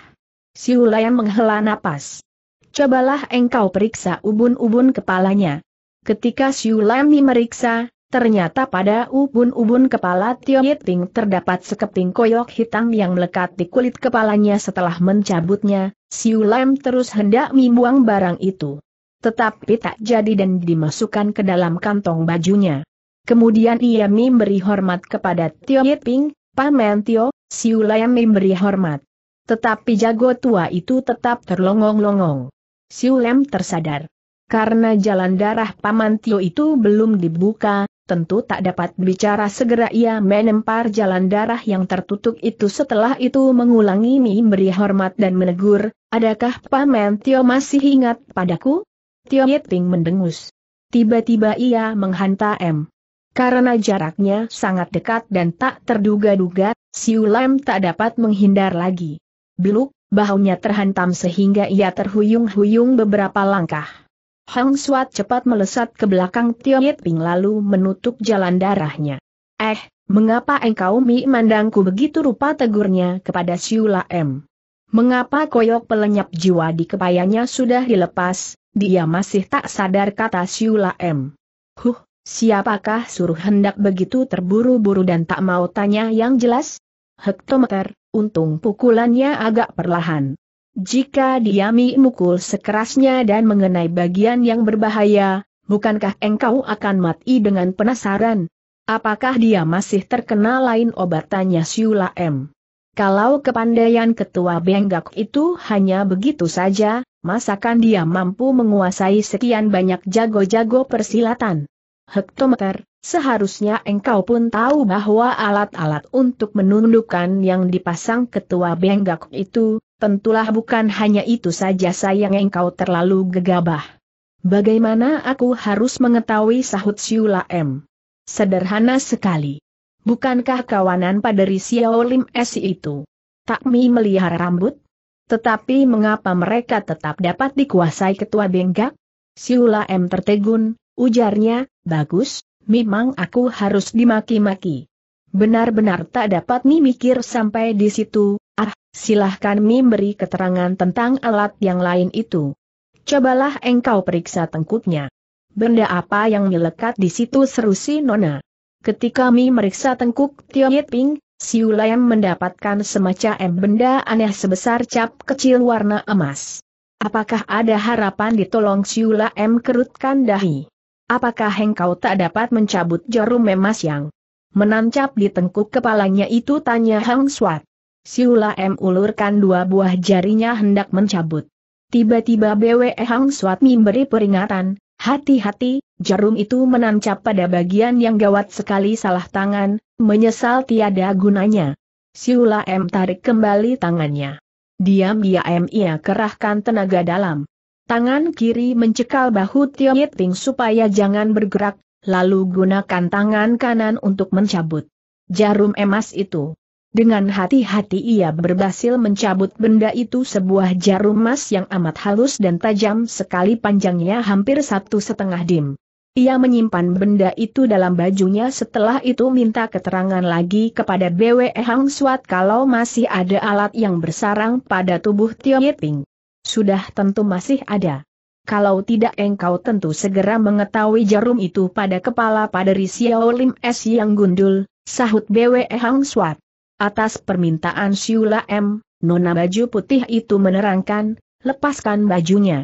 Siulayan menghela napas cobalah engkau periksa ubun-ubun kepalanya. Ketika Siu Lemi meriksa, Ternyata pada ubun-ubun kepala Tio Yeting terdapat sekeping koyok hitam yang melekat di kulit kepalanya setelah mencabutnya, Siu Lem terus hendak membuang barang itu. Tetapi tak jadi dan dimasukkan ke dalam kantong bajunya. Kemudian ia memberi hormat kepada Tio Yeting, Paman Tio, Siu Lem memberi hormat. Tetapi jago tua itu tetap terlongong-longong. Siu tersadar. Karena jalan darah Paman Tio itu belum dibuka, tentu tak dapat bicara segera ia menempar jalan darah yang tertutup itu setelah itu mengulangi memberi hormat dan menegur, adakah Paman Tio masih ingat padaku? Tio Yeting mendengus. Tiba-tiba ia menghantam M. Karena jaraknya sangat dekat dan tak terduga-duga, Siu tak dapat menghindar lagi. Biluk, bahunya terhantam sehingga ia terhuyung-huyung beberapa langkah. Hang Suat cepat melesat ke belakang Tio Yit Ping lalu menutup jalan darahnya. Eh, mengapa engkau mi mandangku begitu rupa tegurnya kepada Siula M. Mengapa koyok pelenyap jiwa di kepayanya sudah dilepas, dia masih tak sadar kata Siula M. Huh, siapakah suruh hendak begitu terburu-buru dan tak mau tanya yang jelas? Hektometer, untung pukulannya agak perlahan. Jika diami mukul sekerasnya dan mengenai bagian yang berbahaya, bukankah engkau akan mati dengan penasaran? Apakah dia masih terkena lain obat tanya Siula M. Kalau kepandaian ketua Benggak itu hanya begitu saja, masakan dia mampu menguasai sekian banyak jago-jago persilatan. Hektometer, Seharusnya engkau pun tahu bahwa alat-alat untuk menundukkan yang dipasang ketua Benggak itu, tentulah bukan hanya itu saja sayang engkau terlalu gegabah. Bagaimana aku harus mengetahui sahut Siula M? Sederhana sekali. Bukankah kawanan pada paderi Lim S itu? Takmi melihara rambut? Tetapi mengapa mereka tetap dapat dikuasai ketua Benggak? Siula M tertegun, ujarnya, bagus, memang aku harus dimaki-maki. Benar-benar tak dapat Mi mikir sampai di situ, ah, silahkan Mi beri keterangan tentang alat yang lain itu. Cobalah engkau periksa tengkuknya. Benda apa yang melekat di situ seru si Nona. Ketika Mi meriksa tengkuk Tio Yiping, si Layam mendapatkan semacam benda aneh sebesar cap kecil warna emas. Apakah ada harapan ditolong Siula M kerutkan dahi? Apakah engkau tak dapat mencabut jarum emas yang menancap di tengkuk kepalanya itu tanya Hang Swat. Siula M ulurkan dua buah jarinya hendak mencabut. Tiba-tiba BWE Hang Swat memberi peringatan, hati-hati, jarum itu menancap pada bagian yang gawat sekali salah tangan, menyesal tiada gunanya. Siula M tarik kembali tangannya. diam dia M ia kerahkan tenaga dalam. Tangan kiri mencekal bahu Tio Yiting supaya jangan bergerak, lalu gunakan tangan kanan untuk mencabut jarum emas itu. Dengan hati-hati ia berhasil mencabut benda itu sebuah jarum emas yang amat halus dan tajam sekali panjangnya hampir satu setengah dim. Ia menyimpan benda itu dalam bajunya setelah itu minta keterangan lagi kepada BWE Hang Suat kalau masih ada alat yang bersarang pada tubuh Tio Ping. Sudah tentu masih ada. Kalau tidak engkau tentu segera mengetahui jarum itu pada kepala pada Xiao Lim S yang gundul, sahut BWE Hang Swat. Atas permintaan Siula M, nona baju putih itu menerangkan, lepaskan bajunya.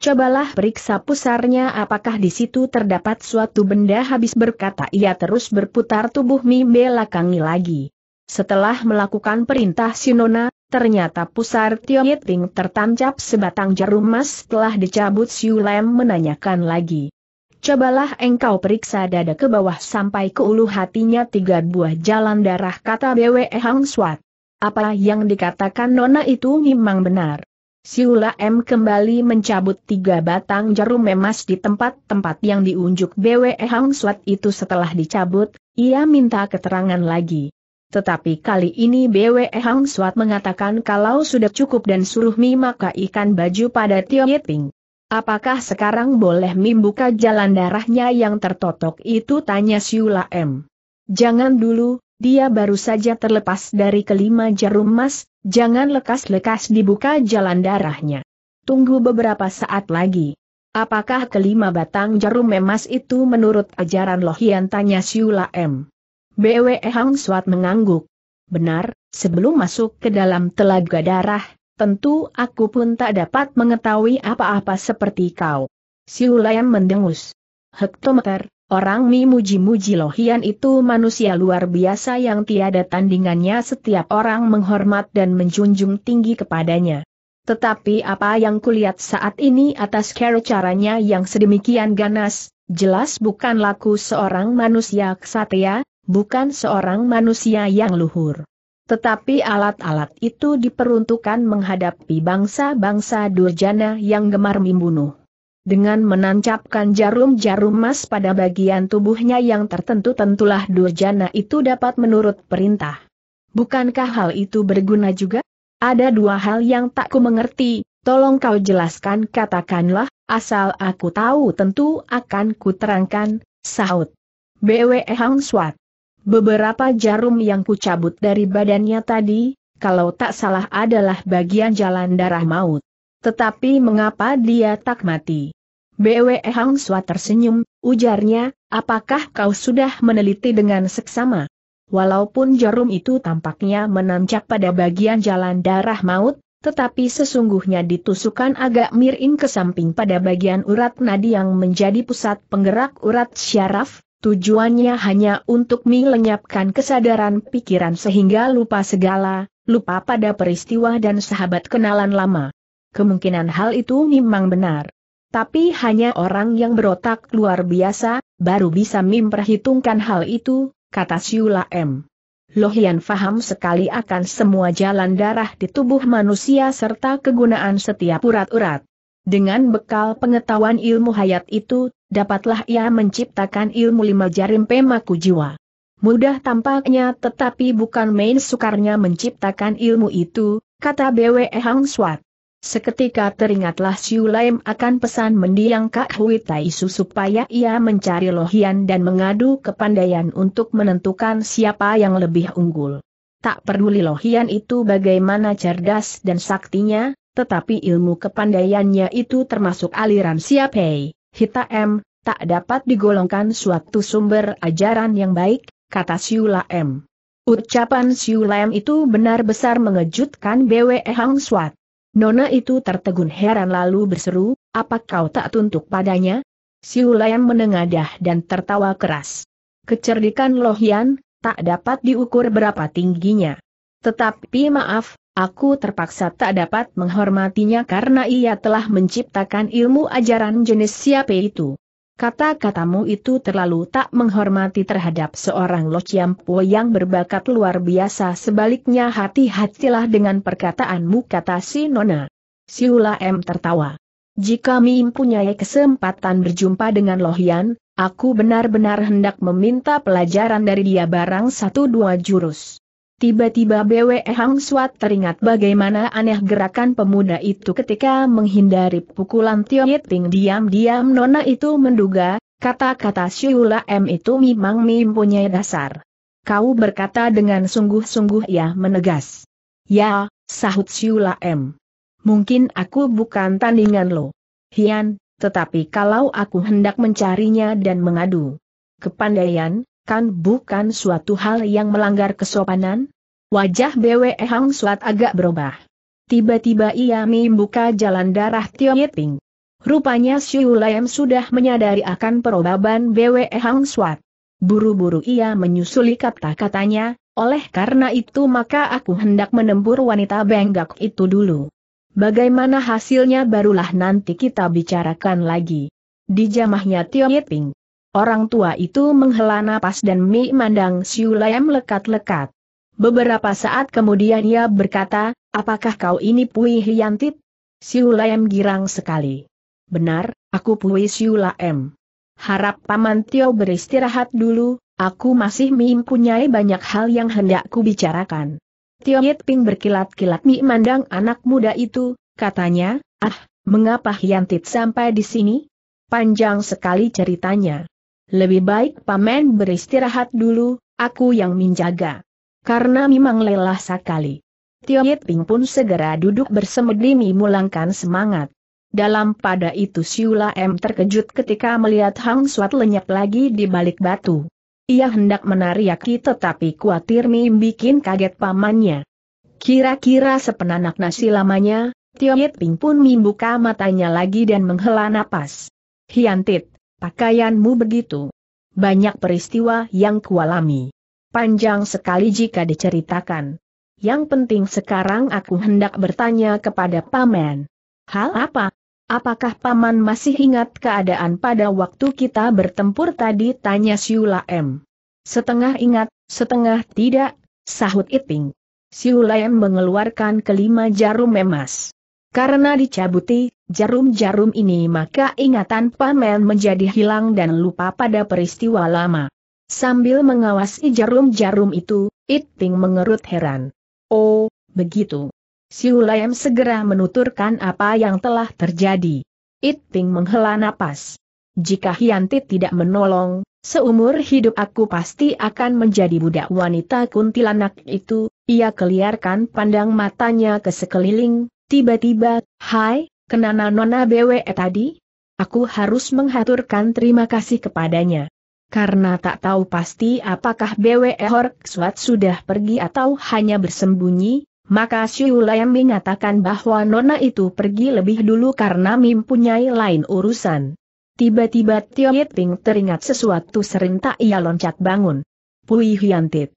Cobalah periksa pusarnya apakah di situ terdapat suatu benda habis berkata ia terus berputar tubuh Mi belakangi lagi. Setelah melakukan perintah si nona. Ternyata pusar Tio Yiting tertancap sebatang jarum emas telah dicabut Siu Lem menanyakan lagi. Cobalah engkau periksa dada ke bawah sampai ke ulu hatinya tiga buah jalan darah kata BWE Hang Swat. Apa yang dikatakan Nona itu memang benar. Siu M kembali mencabut tiga batang jarum emas di tempat-tempat yang diunjuk BWE Hang Swat itu setelah dicabut, ia minta keterangan lagi. Tetapi kali ini BWE Hang Suat mengatakan kalau sudah cukup dan suruh Mi maka ikan baju pada Tio Yeping. Apakah sekarang boleh Mi buka jalan darahnya yang tertotok itu tanya Siula M. Jangan dulu, dia baru saja terlepas dari kelima jarum emas, jangan lekas-lekas dibuka jalan darahnya. Tunggu beberapa saat lagi. Apakah kelima batang jarum emas itu menurut ajaran Lohian tanya Siula M. BWE Hang Suat mengangguk. Benar, sebelum masuk ke dalam telaga darah, tentu aku pun tak dapat mengetahui apa-apa seperti kau. Siulayam mendengus. Hektometer, orang memuji muji lohian itu manusia luar biasa yang tiada tandingannya setiap orang menghormat dan menjunjung tinggi kepadanya. Tetapi apa yang kulihat saat ini atas cara caranya yang sedemikian ganas, jelas bukan laku seorang manusia kesatria, bukan seorang manusia yang luhur. Tetapi alat-alat itu diperuntukkan menghadapi bangsa-bangsa durjana yang gemar membunuh. Dengan menancapkan jarum-jarum emas pada bagian tubuhnya yang tertentu tentulah durjana itu dapat menurut perintah. Bukankah hal itu berguna juga? Ada dua hal yang tak ku mengerti, tolong kau jelaskan katakanlah, asal aku tahu tentu akan ku terangkan, sahut. BW e Hang Swat Beberapa jarum yang kucabut dari badannya tadi, kalau tak salah adalah bagian jalan darah maut. Tetapi mengapa dia tak mati? BWE Hang Sua tersenyum, ujarnya, apakah kau sudah meneliti dengan seksama? Walaupun jarum itu tampaknya menancap pada bagian jalan darah maut, tetapi sesungguhnya ditusukan agak miring ke samping pada bagian urat nadi yang menjadi pusat penggerak urat syaraf, Tujuannya hanya untuk melenyapkan kesadaran pikiran sehingga lupa segala, lupa pada peristiwa dan sahabat kenalan lama. Kemungkinan hal itu memang benar. Tapi hanya orang yang berotak luar biasa, baru bisa memperhitungkan hal itu, kata Siula M. Lohian faham sekali akan semua jalan darah di tubuh manusia serta kegunaan setiap urat-urat. Dengan bekal pengetahuan ilmu hayat itu, dapatlah ia menciptakan ilmu lima jarim pemaku jiwa. Mudah tampaknya tetapi bukan main sukarnya menciptakan ilmu itu, kata Bwe Hang Swat. Seketika teringatlah Siu Laim akan pesan mendiang Kak Hui Taisu supaya ia mencari lohian dan mengadu kepandaian untuk menentukan siapa yang lebih unggul. Tak peduli lohian itu bagaimana cerdas dan saktinya, tetapi ilmu kepandaiannya itu termasuk aliran Siapei, Hita M, tak dapat digolongkan suatu sumber ajaran yang baik, kata Siula M. Ucapan Siula M itu benar besar mengejutkan BWE Hang Swat. Nona itu tertegun heran lalu berseru, apa kau tak tuntuk padanya? Siula M menengadah dan tertawa keras. Kecerdikan Lohian, tak dapat diukur berapa tingginya. Tetapi maaf, Aku terpaksa tak dapat menghormatinya karena ia telah menciptakan ilmu ajaran jenis siapa itu. Kata-katamu itu terlalu tak menghormati terhadap seorang Lo Chiampo yang berbakat luar biasa sebaliknya hati-hatilah dengan perkataanmu kata si Nona. Siula M tertawa. Jika mim punya kesempatan berjumpa dengan Lohian, aku benar-benar hendak meminta pelajaran dari dia barang satu dua jurus. Tiba-tiba BWE Hang Suat teringat bagaimana aneh gerakan pemuda itu ketika menghindari pukulan Tio Yiting diam-diam nona itu menduga, kata-kata Siula M itu memang mempunyai dasar. Kau berkata dengan sungguh-sungguh ya menegas. Ya, sahut Siula M. Mungkin aku bukan tandingan lo. Hian, tetapi kalau aku hendak mencarinya dan mengadu kepandaian, kan bukan suatu hal yang melanggar kesopanan? Wajah BWE Hang Suat agak berubah. Tiba-tiba ia membuka jalan darah Tio Yiping. Rupanya Siu Lam sudah menyadari akan perubahan BWE Hang Suat. Buru-buru ia menyusuli kata-katanya, oleh karena itu maka aku hendak menembur wanita benggak itu dulu. Bagaimana hasilnya barulah nanti kita bicarakan lagi. Dijamahnya Tio Yiping. Orang tua itu menghela napas dan Mi mandang Siulayem lekat-lekat. Beberapa saat kemudian ia berkata, apakah kau ini Pui Hiantit? Siulayem girang sekali. Benar, aku Pui Siulayem. Harap Paman Tio beristirahat dulu, aku masih mempunyai banyak hal yang hendak ku bicarakan. Tio Yit berkilat-kilat Mi mandang anak muda itu, katanya, ah, mengapa Hiantit sampai di sini? Panjang sekali ceritanya. Lebih baik paman beristirahat dulu, aku yang menjaga. Karena memang lelah sekali. Tio Yit pun segera duduk bersemedi memulangkan semangat. Dalam pada itu Siula M terkejut ketika melihat Hang Suat lenyap lagi di balik batu. Ia hendak menariaki tetapi khawatir Mim bikin kaget pamannya. Kira-kira sepenanak nasi lamanya, Tio Yit pun membuka matanya lagi dan menghela napas. Hiantit, Pakaianmu begitu. Banyak peristiwa yang kualami. Panjang sekali jika diceritakan. Yang penting sekarang aku hendak bertanya kepada Paman. Hal apa? Apakah Paman masih ingat keadaan pada waktu kita bertempur tadi? Tanya Siula M. Setengah ingat, setengah tidak, sahut Iting. M mengeluarkan kelima jarum emas. Karena dicabuti, jarum-jarum ini maka ingatan Panmen menjadi hilang dan lupa pada peristiwa lama. Sambil mengawasi jarum-jarum itu, It Ping mengerut heran. Oh, begitu. Siulayem segera menuturkan apa yang telah terjadi. It Ping menghela napas. Jika Hianti tidak menolong, seumur hidup aku pasti akan menjadi budak wanita kuntilanak itu, ia keliarkan pandang matanya ke sekeliling, tiba-tiba, hai, Kenana Nona BWE eh, tadi? Aku harus menghaturkan terima kasih kepadanya. Karena tak tahu pasti apakah BWE Horkswat sesuatu sudah pergi atau hanya bersembunyi, maka yang mengatakan bahwa Nona itu pergi lebih dulu karena mempunyai lain urusan. Tiba-tiba Tio Yitping teringat sesuatu serentak ia loncat bangun. Pui Hyantit.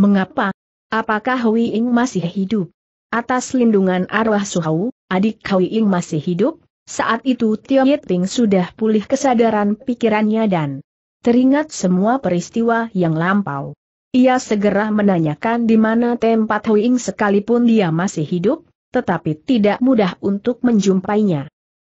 Mengapa? Apakah Hui Ing masih hidup? Atas lindungan arwah Suhau, adik Kau Ing masih hidup? Saat itu Tio sudah pulih kesadaran pikirannya dan teringat semua peristiwa yang lampau. Ia segera menanyakan di mana tempat Ing sekalipun dia masih hidup, tetapi tidak mudah untuk menjumpainya.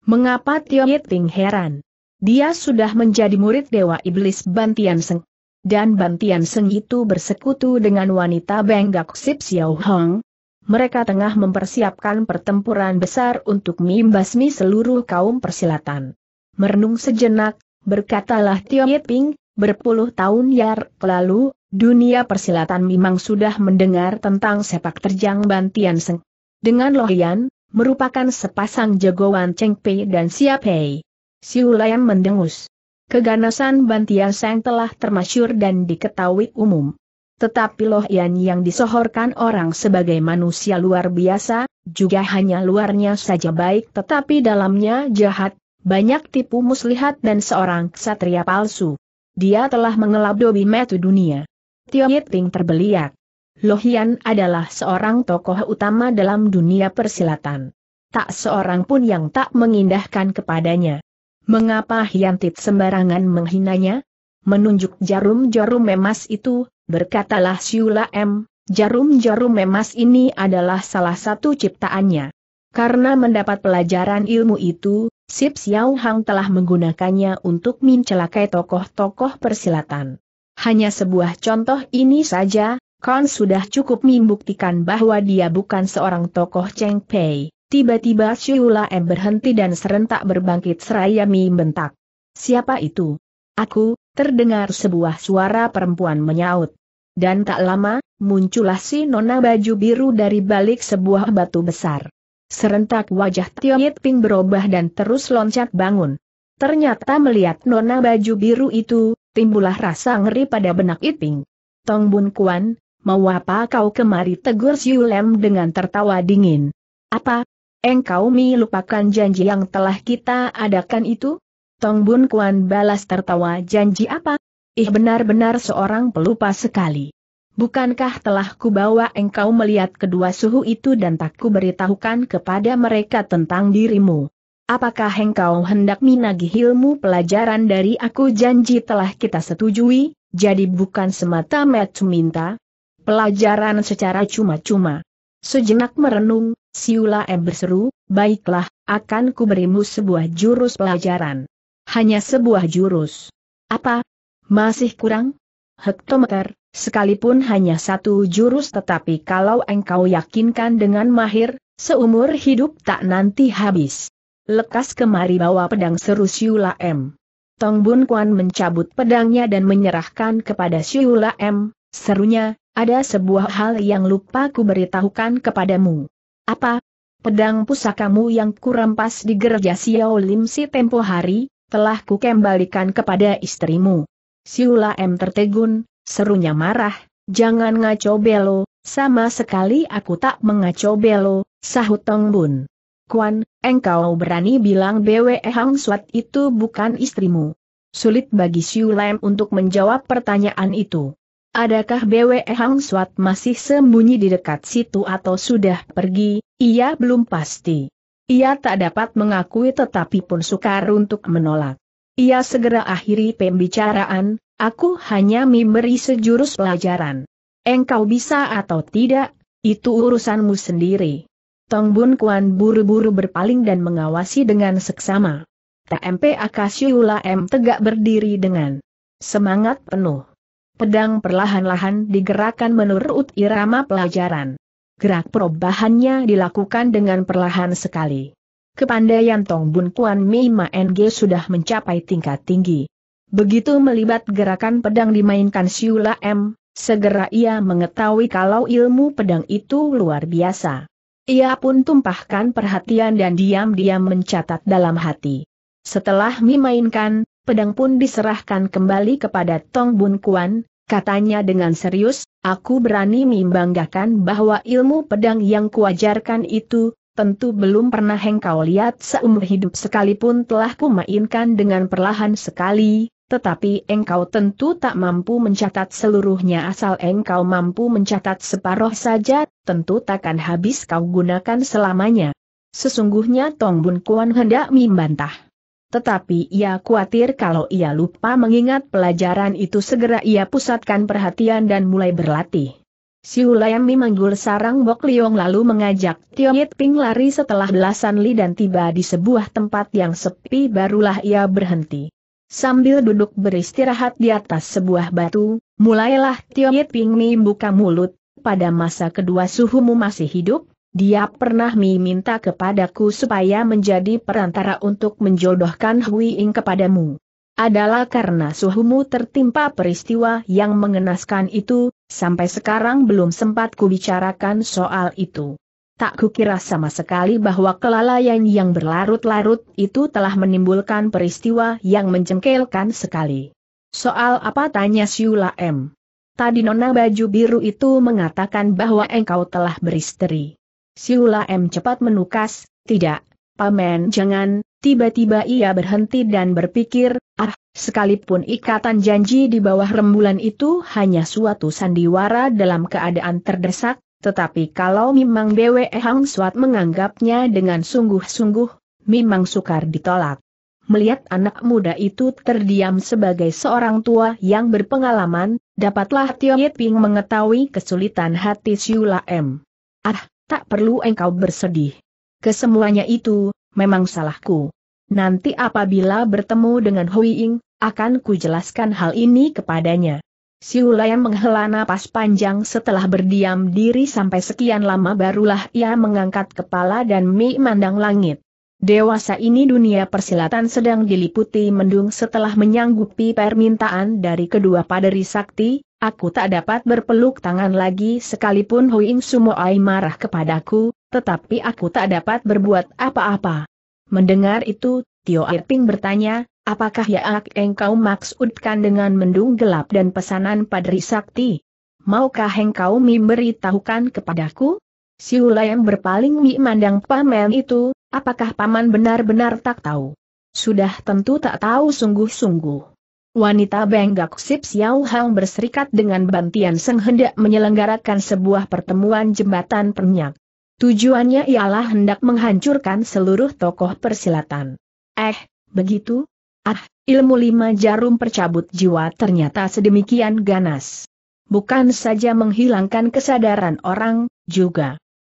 Mengapa Tio heran? Dia sudah menjadi murid Dewa Iblis Bantian Seng. Dan Bantian Seng itu bersekutu dengan wanita Benggak Sip Xiao Hong, mereka tengah mempersiapkan pertempuran besar untuk membasmi seluruh kaum persilatan. Merenung sejenak, berkatalah Tio Yiping, berpuluh tahun yar lalu, dunia persilatan memang sudah mendengar tentang sepak terjang Bantian Seng. Dengan Lohian, merupakan sepasang jagoan Cheng Pei dan Siap Hei. Siulayam mendengus. Keganasan Bantian Seng telah termasyur dan diketahui umum. Tetapi Loh Yan yang disohorkan orang sebagai manusia luar biasa, juga hanya luarnya saja baik tetapi dalamnya jahat, banyak tipu muslihat dan seorang ksatria palsu. Dia telah dobi metu dunia. Tio Yiting terbeliak. Yan adalah seorang tokoh utama dalam dunia persilatan. Tak seorang pun yang tak mengindahkan kepadanya. Mengapa Hyantit sembarangan menghinanya? Menunjuk jarum-jarum emas itu, Berkatalah Siula M, jarum-jarum emas ini adalah salah satu ciptaannya. Karena mendapat pelajaran ilmu itu, Sip Xiao Hang telah menggunakannya untuk mencelakai tokoh-tokoh persilatan. Hanya sebuah contoh ini saja, kan sudah cukup membuktikan bahwa dia bukan seorang tokoh Cheng Pei. Tiba-tiba Siula M berhenti dan serentak berbangkit seraya membentak. Siapa itu? Aku, terdengar sebuah suara perempuan menyaut. Dan tak lama, muncullah si nona baju biru dari balik sebuah batu besar. Serentak wajah Tio Ping berubah dan terus loncat bangun. Ternyata melihat nona baju biru itu, timbullah rasa ngeri pada benak Iting. Tong Bun Kuan, mau apa kau kemari tegur Siu Lem dengan tertawa dingin? Apa? Engkau mi lupakan janji yang telah kita adakan itu? Tong Bun Kuan balas tertawa janji apa? Ih benar-benar seorang pelupa sekali. Bukankah telah kubawa engkau melihat kedua suhu itu dan tak kuberitahukan kepada mereka tentang dirimu? Apakah engkau hendak minagih ilmu pelajaran dari aku janji telah kita setujui, jadi bukan semata met minta? Pelajaran secara cuma-cuma. Sejenak merenung, Siula E berseru, baiklah, akan kuberimu sebuah jurus pelajaran. Hanya sebuah jurus. Apa? Masih kurang? Hektometer, sekalipun hanya satu jurus tetapi kalau engkau yakinkan dengan mahir, seumur hidup tak nanti habis. Lekas kemari bawa pedang seru Siula M. Tong Bun Kuan mencabut pedangnya dan menyerahkan kepada Siula M, serunya, ada sebuah hal yang lupa ku beritahukan kepadamu. Apa? Pedang pusakamu yang kurampas di gereja Xiao Lim si tempo hari, telah kukembalikan kepada istrimu. Siula M tertegun, serunya marah, jangan ngaco belo, sama sekali aku tak mengaco belo, sahut Tong Bun. Kuan, engkau berani bilang BWE Hang Suat itu bukan istrimu. Sulit bagi M untuk menjawab pertanyaan itu. Adakah BWE Hang Suat masih sembunyi di dekat situ atau sudah pergi, ia belum pasti. Ia tak dapat mengakui tetapi pun sukar untuk menolak. Ia segera akhiri pembicaraan, aku hanya memberi sejurus pelajaran. Engkau bisa atau tidak, itu urusanmu sendiri. Tong Bun Kuan buru-buru berpaling dan mengawasi dengan seksama. TMP Akasyula M tegak berdiri dengan semangat penuh. Pedang perlahan-lahan digerakkan menurut irama pelajaran. Gerak perubahannya dilakukan dengan perlahan sekali. Kepandaian Tong Bun Kuan Mi Ma NG sudah mencapai tingkat tinggi. Begitu melibat gerakan pedang dimainkan Siula M, segera ia mengetahui kalau ilmu pedang itu luar biasa. Ia pun tumpahkan perhatian dan diam-diam mencatat dalam hati. Setelah memainkan, pedang pun diserahkan kembali kepada Tong Bun Kuan, Katanya dengan serius, aku berani membanggakan bahwa ilmu pedang yang kuajarkan itu, tentu belum pernah engkau lihat seumur hidup sekalipun telah kumainkan dengan perlahan sekali, tetapi engkau tentu tak mampu mencatat seluruhnya asal engkau mampu mencatat separoh saja, tentu takkan habis kau gunakan selamanya. Sesungguhnya Tong Bun Kuan hendak membantah. Tetapi ia khawatir kalau ia lupa mengingat pelajaran itu segera ia pusatkan perhatian dan mulai berlatih. Siulayami memanggul sarang Bok Liong lalu mengajak Tio Yit Ping lari setelah belasan li dan tiba di sebuah tempat yang sepi barulah ia berhenti. Sambil duduk beristirahat di atas sebuah batu, mulailah Tio Yit Ping membuka mulut, pada masa kedua suhumu masih hidup, dia pernah meminta kepadaku supaya menjadi perantara untuk menjodohkan Hui Ing kepadamu. Adalah karena suhumu tertimpa peristiwa yang mengenaskan itu, sampai sekarang belum sempat kubicarakan soal itu. Tak kukira sama sekali bahwa kelalaian yang berlarut-larut itu telah menimbulkan peristiwa yang mencengkelkan sekali. Soal apa tanya Siula M. Tadi nona baju biru itu mengatakan bahwa engkau telah beristri. Siula M cepat menukas, tidak, pamen jangan, tiba-tiba ia berhenti dan berpikir, ah, sekalipun ikatan janji di bawah rembulan itu hanya suatu sandiwara dalam keadaan terdesak, tetapi kalau memang BWE Hang Suat menganggapnya dengan sungguh-sungguh, memang sukar ditolak. Melihat anak muda itu terdiam sebagai seorang tua yang berpengalaman, dapatlah Tio Yiping mengetahui kesulitan hati Siula M. Ah, tak perlu engkau bersedih. Kesemuanya itu, memang salahku. Nanti apabila bertemu dengan Ying, akan kujelaskan hal ini kepadanya. Siulayan menghela napas panjang setelah berdiam diri sampai sekian lama barulah ia mengangkat kepala dan memandang langit. Dewasa ini dunia persilatan sedang diliputi mendung setelah menyanggupi permintaan dari kedua paderi sakti, aku tak dapat berpeluk tangan lagi sekalipun Huing Sumoai marah kepadaku, tetapi aku tak dapat berbuat apa-apa. Mendengar itu, Tio Irping bertanya, apakah yang engkau maksudkan dengan mendung gelap dan pesanan paderi sakti? Maukah engkau memberitahukan kepadaku? yang berpaling memandang paman itu, apakah paman benar-benar tak tahu? Sudah tentu tak tahu sungguh-sungguh. Wanita Benggak Sip Xiao Hang berserikat dengan Bantian Seng hendak menyelenggarakan sebuah pertemuan jembatan penyak. Tujuannya ialah hendak menghancurkan seluruh tokoh persilatan. Eh, begitu? Ah, ilmu lima jarum percabut jiwa ternyata sedemikian ganas. Bukan saja menghilangkan kesadaran orang, juga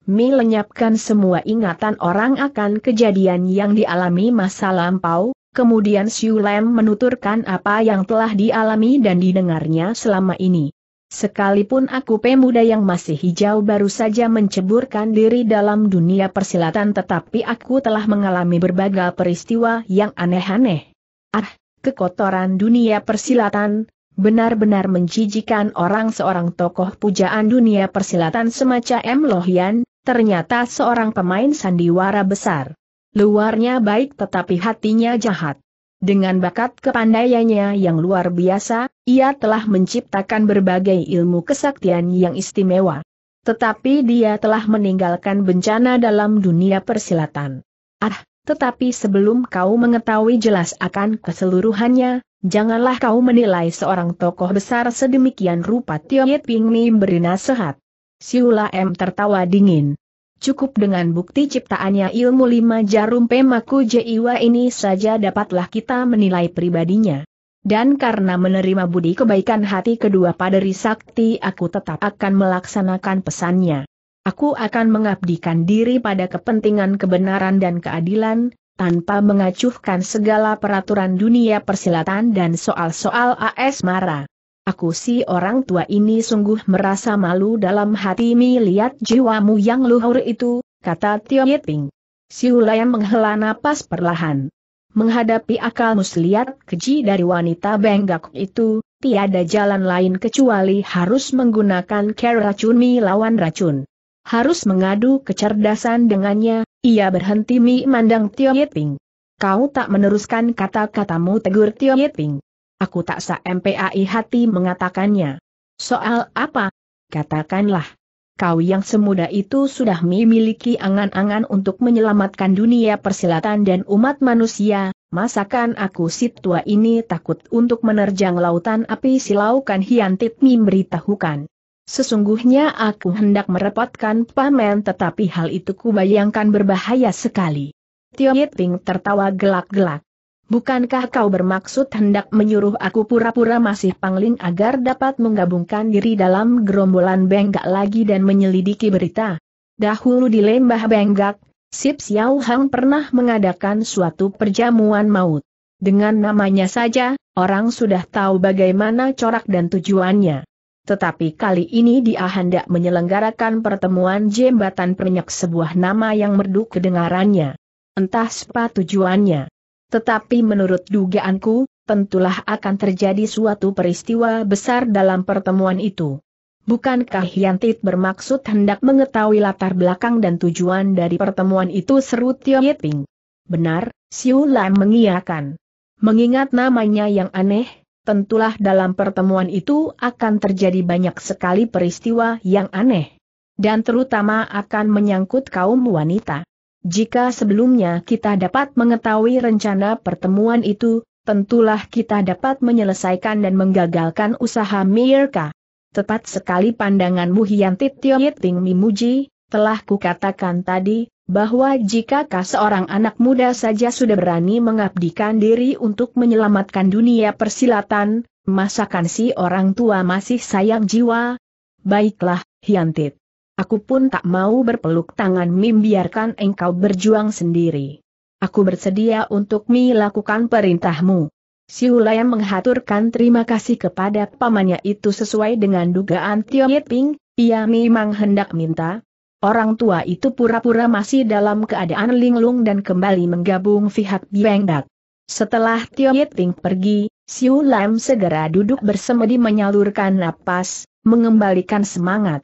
Mi lenyapkan semua ingatan orang akan kejadian yang dialami masa lampau, kemudian Siu Lem menuturkan apa yang telah dialami dan didengarnya selama ini. Sekalipun aku pemuda yang masih hijau baru saja menceburkan diri dalam dunia persilatan tetapi aku telah mengalami berbagai peristiwa yang aneh-aneh. Ah, kekotoran dunia persilatan, benar-benar menjijikan orang seorang tokoh pujaan dunia persilatan semacam M. Lohian, ternyata seorang pemain sandiwara besar. Luarnya baik tetapi hatinya jahat. Dengan bakat kepandaiannya yang luar biasa, ia telah menciptakan berbagai ilmu kesaktian yang istimewa. Tetapi dia telah meninggalkan bencana dalam dunia persilatan. Ah, tetapi sebelum kau mengetahui jelas akan keseluruhannya, janganlah kau menilai seorang tokoh besar sedemikian rupa Tio Yit Ping Mi beri nasihat. Siula M tertawa dingin. Cukup dengan bukti ciptaannya ilmu lima jarum pemaku jiwa ini saja dapatlah kita menilai pribadinya. Dan karena menerima budi kebaikan hati kedua paderi sakti aku tetap akan melaksanakan pesannya. Aku akan mengabdikan diri pada kepentingan kebenaran dan keadilan, tanpa mengacuhkan segala peraturan dunia persilatan dan soal-soal AS Mara. Aku si orang tua ini sungguh merasa malu dalam hati melihat jiwamu yang luhur itu, kata Tio Yeting. Siula yang menghela napas perlahan. Menghadapi akal muslihat keji dari wanita benggak itu, tiada jalan lain kecuali harus menggunakan racun mi lawan racun. Harus mengadu kecerdasan dengannya, ia berhenti mi mandang Tio Yeting. Kau tak meneruskan kata-katamu tegur Tio Yeting. Aku tak sah MPAI hati mengatakannya. Soal apa? Katakanlah. Kau yang semuda itu sudah memiliki angan-angan untuk menyelamatkan dunia persilatan dan umat manusia, masakan aku si tua ini takut untuk menerjang lautan api silaukan hiantit memberitahukan. Sesungguhnya aku hendak merepotkan pamen tetapi hal itu kubayangkan berbahaya sekali. Tio Yiting tertawa gelak-gelak. Bukankah kau bermaksud hendak menyuruh aku pura-pura masih pangling agar dapat menggabungkan diri dalam gerombolan Benggak lagi dan menyelidiki berita? Dahulu di lembah Benggak, Sip Xiao Hang pernah mengadakan suatu perjamuan maut. Dengan namanya saja, orang sudah tahu bagaimana corak dan tujuannya. Tetapi kali ini dia hendak menyelenggarakan pertemuan jembatan pernyak sebuah nama yang merdu kedengarannya. Entah sepa tujuannya. Tetapi menurut dugaanku, tentulah akan terjadi suatu peristiwa besar dalam pertemuan itu. Bukankah Yantit bermaksud hendak mengetahui latar belakang dan tujuan dari pertemuan itu seru Tio Yiping? Benar, Siu Lam mengiyakan. Mengingat namanya yang aneh, tentulah dalam pertemuan itu akan terjadi banyak sekali peristiwa yang aneh. Dan terutama akan menyangkut kaum wanita. Jika sebelumnya kita dapat mengetahui rencana pertemuan itu, tentulah kita dapat menyelesaikan dan menggagalkan usaha Mirka. Tepat sekali pandanganmu Hiantit Tio Yiting Mimuji, telah kukatakan tadi, bahwa jika kau seorang anak muda saja sudah berani mengabdikan diri untuk menyelamatkan dunia persilatan, masakan si orang tua masih sayang jiwa? Baiklah, Hiantit. Aku pun tak mau berpeluk tangan Mim biarkan engkau berjuang sendiri. Aku bersedia untuk Mi lakukan perintahmu. Hulayam menghaturkan terima kasih kepada pamannya itu sesuai dengan dugaan Tio Yiping, ia memang hendak minta. Orang tua itu pura-pura masih dalam keadaan linglung dan kembali menggabung pihak Biengdak. Setelah Tio Yiping pergi, Siu Lam segera duduk bersemedi menyalurkan napas, mengembalikan semangat.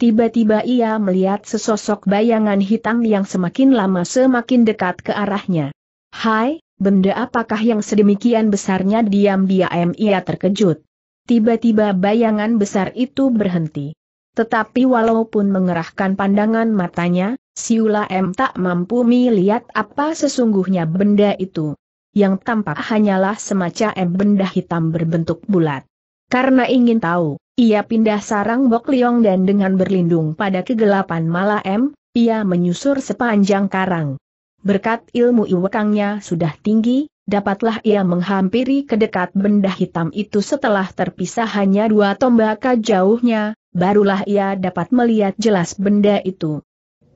Tiba-tiba ia melihat sesosok bayangan hitam yang semakin lama semakin dekat ke arahnya. Hai, benda apakah yang sedemikian besarnya diam-diam ia terkejut. Tiba-tiba bayangan besar itu berhenti. Tetapi walaupun mengerahkan pandangan matanya, Siula M tak mampu melihat apa sesungguhnya benda itu. Yang tampak hanyalah semacam benda hitam berbentuk bulat. Karena ingin tahu, ia pindah sarang Bok Liong dan dengan berlindung pada kegelapan malam, ia menyusur sepanjang karang. Berkat ilmu iwekangnya sudah tinggi, dapatlah ia menghampiri ke dekat benda hitam itu setelah terpisah hanya dua tombak jauhnya, barulah ia dapat melihat jelas benda itu.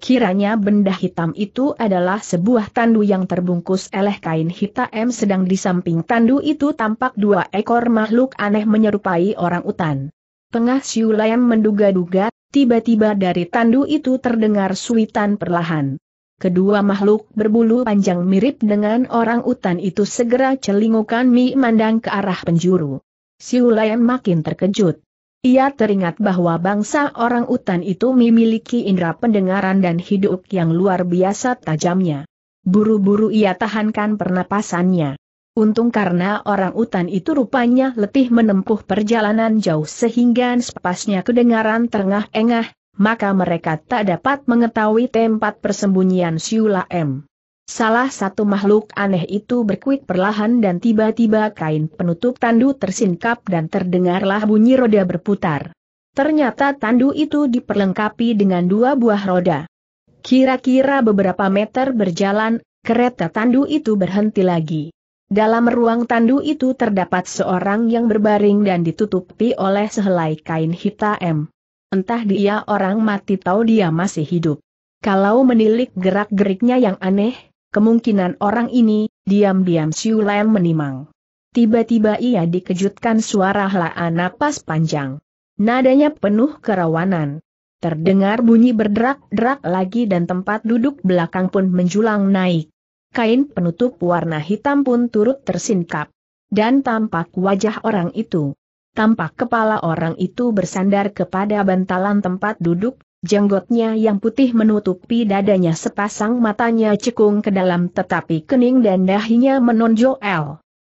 Kiranya benda hitam itu adalah sebuah tandu yang terbungkus oleh kain hitam sedang di samping tandu itu tampak dua ekor makhluk aneh menyerupai orang utan. Tengah Siulayam menduga-duga, tiba-tiba dari tandu itu terdengar suitan perlahan. Kedua makhluk berbulu panjang mirip dengan orang utan itu segera celingukan Mi mandang ke arah penjuru. Siulayam makin terkejut. Ia teringat bahwa bangsa orang utan itu memiliki indera pendengaran dan hidup yang luar biasa tajamnya. Buru-buru ia tahankan pernapasannya. Untung karena orang utan itu rupanya letih menempuh perjalanan jauh sehingga sepasnya kedengaran tengah engah maka mereka tak dapat mengetahui tempat persembunyian Siula M. Salah satu makhluk aneh itu berkuik perlahan dan tiba-tiba kain penutup tandu tersingkap dan terdengarlah bunyi roda berputar. Ternyata tandu itu diperlengkapi dengan dua buah roda. Kira-kira beberapa meter berjalan, kereta tandu itu berhenti lagi. Dalam ruang tandu itu terdapat seorang yang berbaring dan ditutupi oleh sehelai kain hitam. Entah dia orang mati tahu dia masih hidup. Kalau menilik gerak-geriknya yang aneh, Kemungkinan orang ini, diam-diam Siu Lem menimang. Tiba-tiba ia dikejutkan suara helaan napas panjang. Nadanya penuh kerawanan. Terdengar bunyi berderak-derak lagi dan tempat duduk belakang pun menjulang naik. Kain penutup warna hitam pun turut tersingkap. Dan tampak wajah orang itu. Tampak kepala orang itu bersandar kepada bantalan tempat duduk, Jenggotnya yang putih menutupi dadanya sepasang matanya cekung ke dalam tetapi kening dan dahinya menonjol.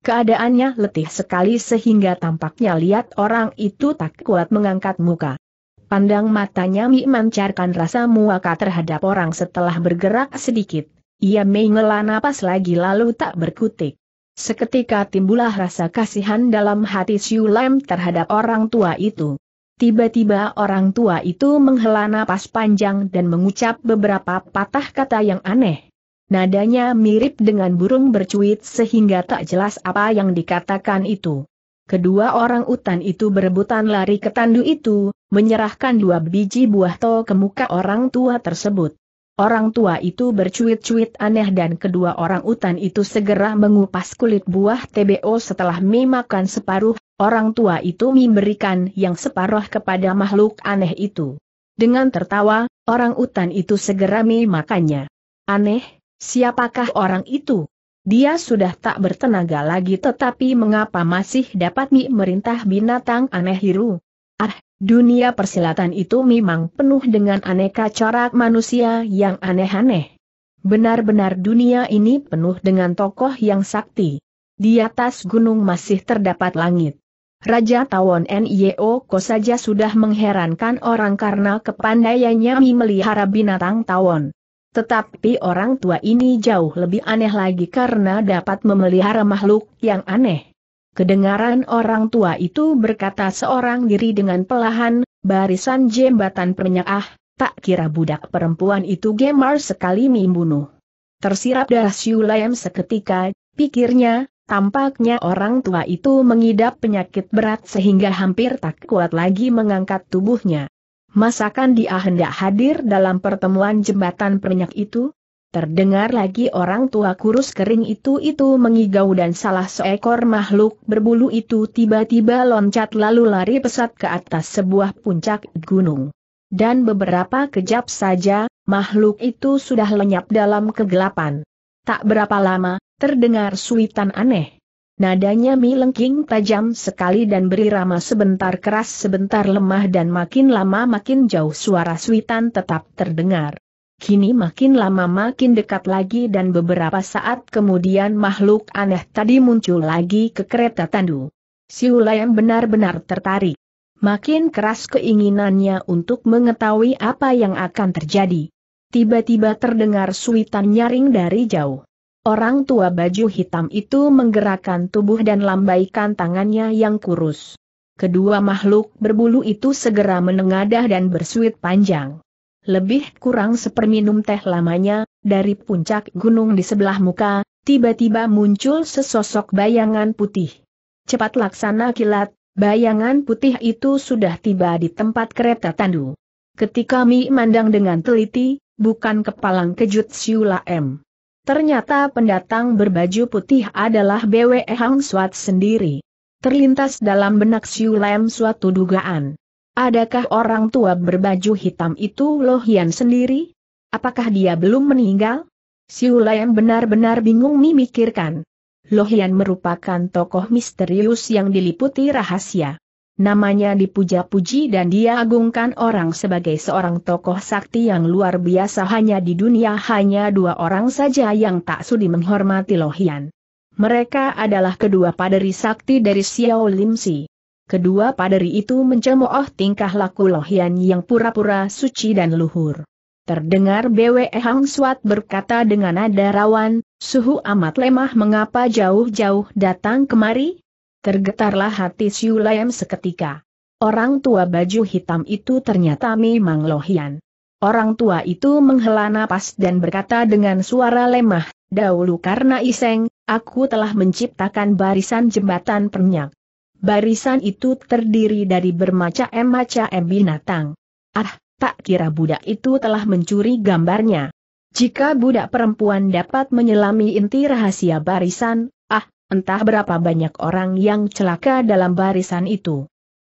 Keadaannya letih sekali sehingga tampaknya lihat orang itu tak kuat mengangkat muka. Pandang matanya Mi mancarkan rasa muaka terhadap orang setelah bergerak sedikit. Ia mengelah napas lagi lalu tak berkutik. Seketika timbullah rasa kasihan dalam hati Siu Lem terhadap orang tua itu. Tiba-tiba orang tua itu menghela napas panjang dan mengucap beberapa patah kata yang aneh. Nadanya mirip dengan burung bercuit sehingga tak jelas apa yang dikatakan itu. Kedua orang utan itu berebutan lari ke tandu itu, menyerahkan dua biji buah to ke muka orang tua tersebut. Orang tua itu bercuit-cuit aneh dan kedua orang utan itu segera mengupas kulit buah TBO setelah memakan separuh Orang tua itu memberikan yang separoh kepada makhluk aneh itu. Dengan tertawa, orang utan itu segera memakannya. Aneh, siapakah orang itu? Dia sudah tak bertenaga lagi tetapi mengapa masih dapat memerintah binatang aneh hiru? Ah, dunia persilatan itu memang penuh dengan aneka corak manusia yang aneh-aneh. Benar-benar dunia ini penuh dengan tokoh yang sakti. Di atas gunung masih terdapat langit. Raja Tawon Nio Ko saja sudah mengherankan orang karena kepandaiannya memelihara binatang tawon. Tetapi orang tua ini jauh lebih aneh lagi karena dapat memelihara makhluk yang aneh. Kedengaran orang tua itu berkata seorang diri dengan pelahan, barisan jembatan pernyak ah, tak kira budak perempuan itu gemar sekali membunuh. Tersirap darah Siulayam seketika, pikirnya, Tampaknya orang tua itu mengidap penyakit berat sehingga hampir tak kuat lagi mengangkat tubuhnya. Masakan dia hendak hadir dalam pertemuan jembatan pernyak itu? Terdengar lagi orang tua kurus kering itu-itu mengigau dan salah seekor makhluk berbulu itu tiba-tiba loncat lalu lari pesat ke atas sebuah puncak gunung. Dan beberapa kejap saja, makhluk itu sudah lenyap dalam kegelapan. Tak berapa lama, terdengar suitan aneh. Nadanya milengking tajam sekali dan berirama sebentar keras sebentar lemah dan makin lama makin jauh suara suitan tetap terdengar. Kini makin lama makin dekat lagi dan beberapa saat kemudian makhluk aneh tadi muncul lagi ke kereta tandu. yang benar-benar tertarik. Makin keras keinginannya untuk mengetahui apa yang akan terjadi tiba-tiba terdengar suitan nyaring dari jauh. Orang tua baju hitam itu menggerakkan tubuh dan lambaikan tangannya yang kurus. Kedua makhluk berbulu itu segera menengadah dan bersuit panjang. Lebih kurang seperminum teh lamanya, dari puncak gunung di sebelah muka, tiba-tiba muncul sesosok bayangan putih. Cepat laksana kilat, bayangan putih itu sudah tiba di tempat kereta tandu. Ketika Mi mandang dengan teliti, bukan kepalang kejut Siula M. Ternyata pendatang berbaju putih adalah BWE Hang Suat sendiri. Terlintas dalam benak Siula M suatu dugaan. Adakah orang tua berbaju hitam itu Lohian sendiri? Apakah dia belum meninggal? Siula M benar-benar bingung memikirkan. Lohian merupakan tokoh misterius yang diliputi rahasia. Namanya dipuja-puji dan dia agungkan orang sebagai seorang tokoh sakti yang luar biasa hanya di dunia hanya dua orang saja yang tak sudi menghormati Lohian. Mereka adalah kedua paderi sakti dari Xiao Lim Si. Kedua paderi itu mencemooh tingkah laku Lohian yang pura-pura suci dan luhur. Terdengar Bwe Hang Swat berkata dengan nada rawan, suhu amat lemah mengapa jauh-jauh datang kemari? Tergetarlah hati Siulayam seketika. Orang tua baju hitam itu ternyata memang Lohian. Orang tua itu menghela napas dan berkata dengan suara lemah, dahulu karena iseng, aku telah menciptakan barisan jembatan pernyak. Barisan itu terdiri dari bermacam-macam binatang. Ah, tak kira budak itu telah mencuri gambarnya. Jika budak perempuan dapat menyelami inti rahasia barisan, Entah berapa banyak orang yang celaka dalam barisan itu.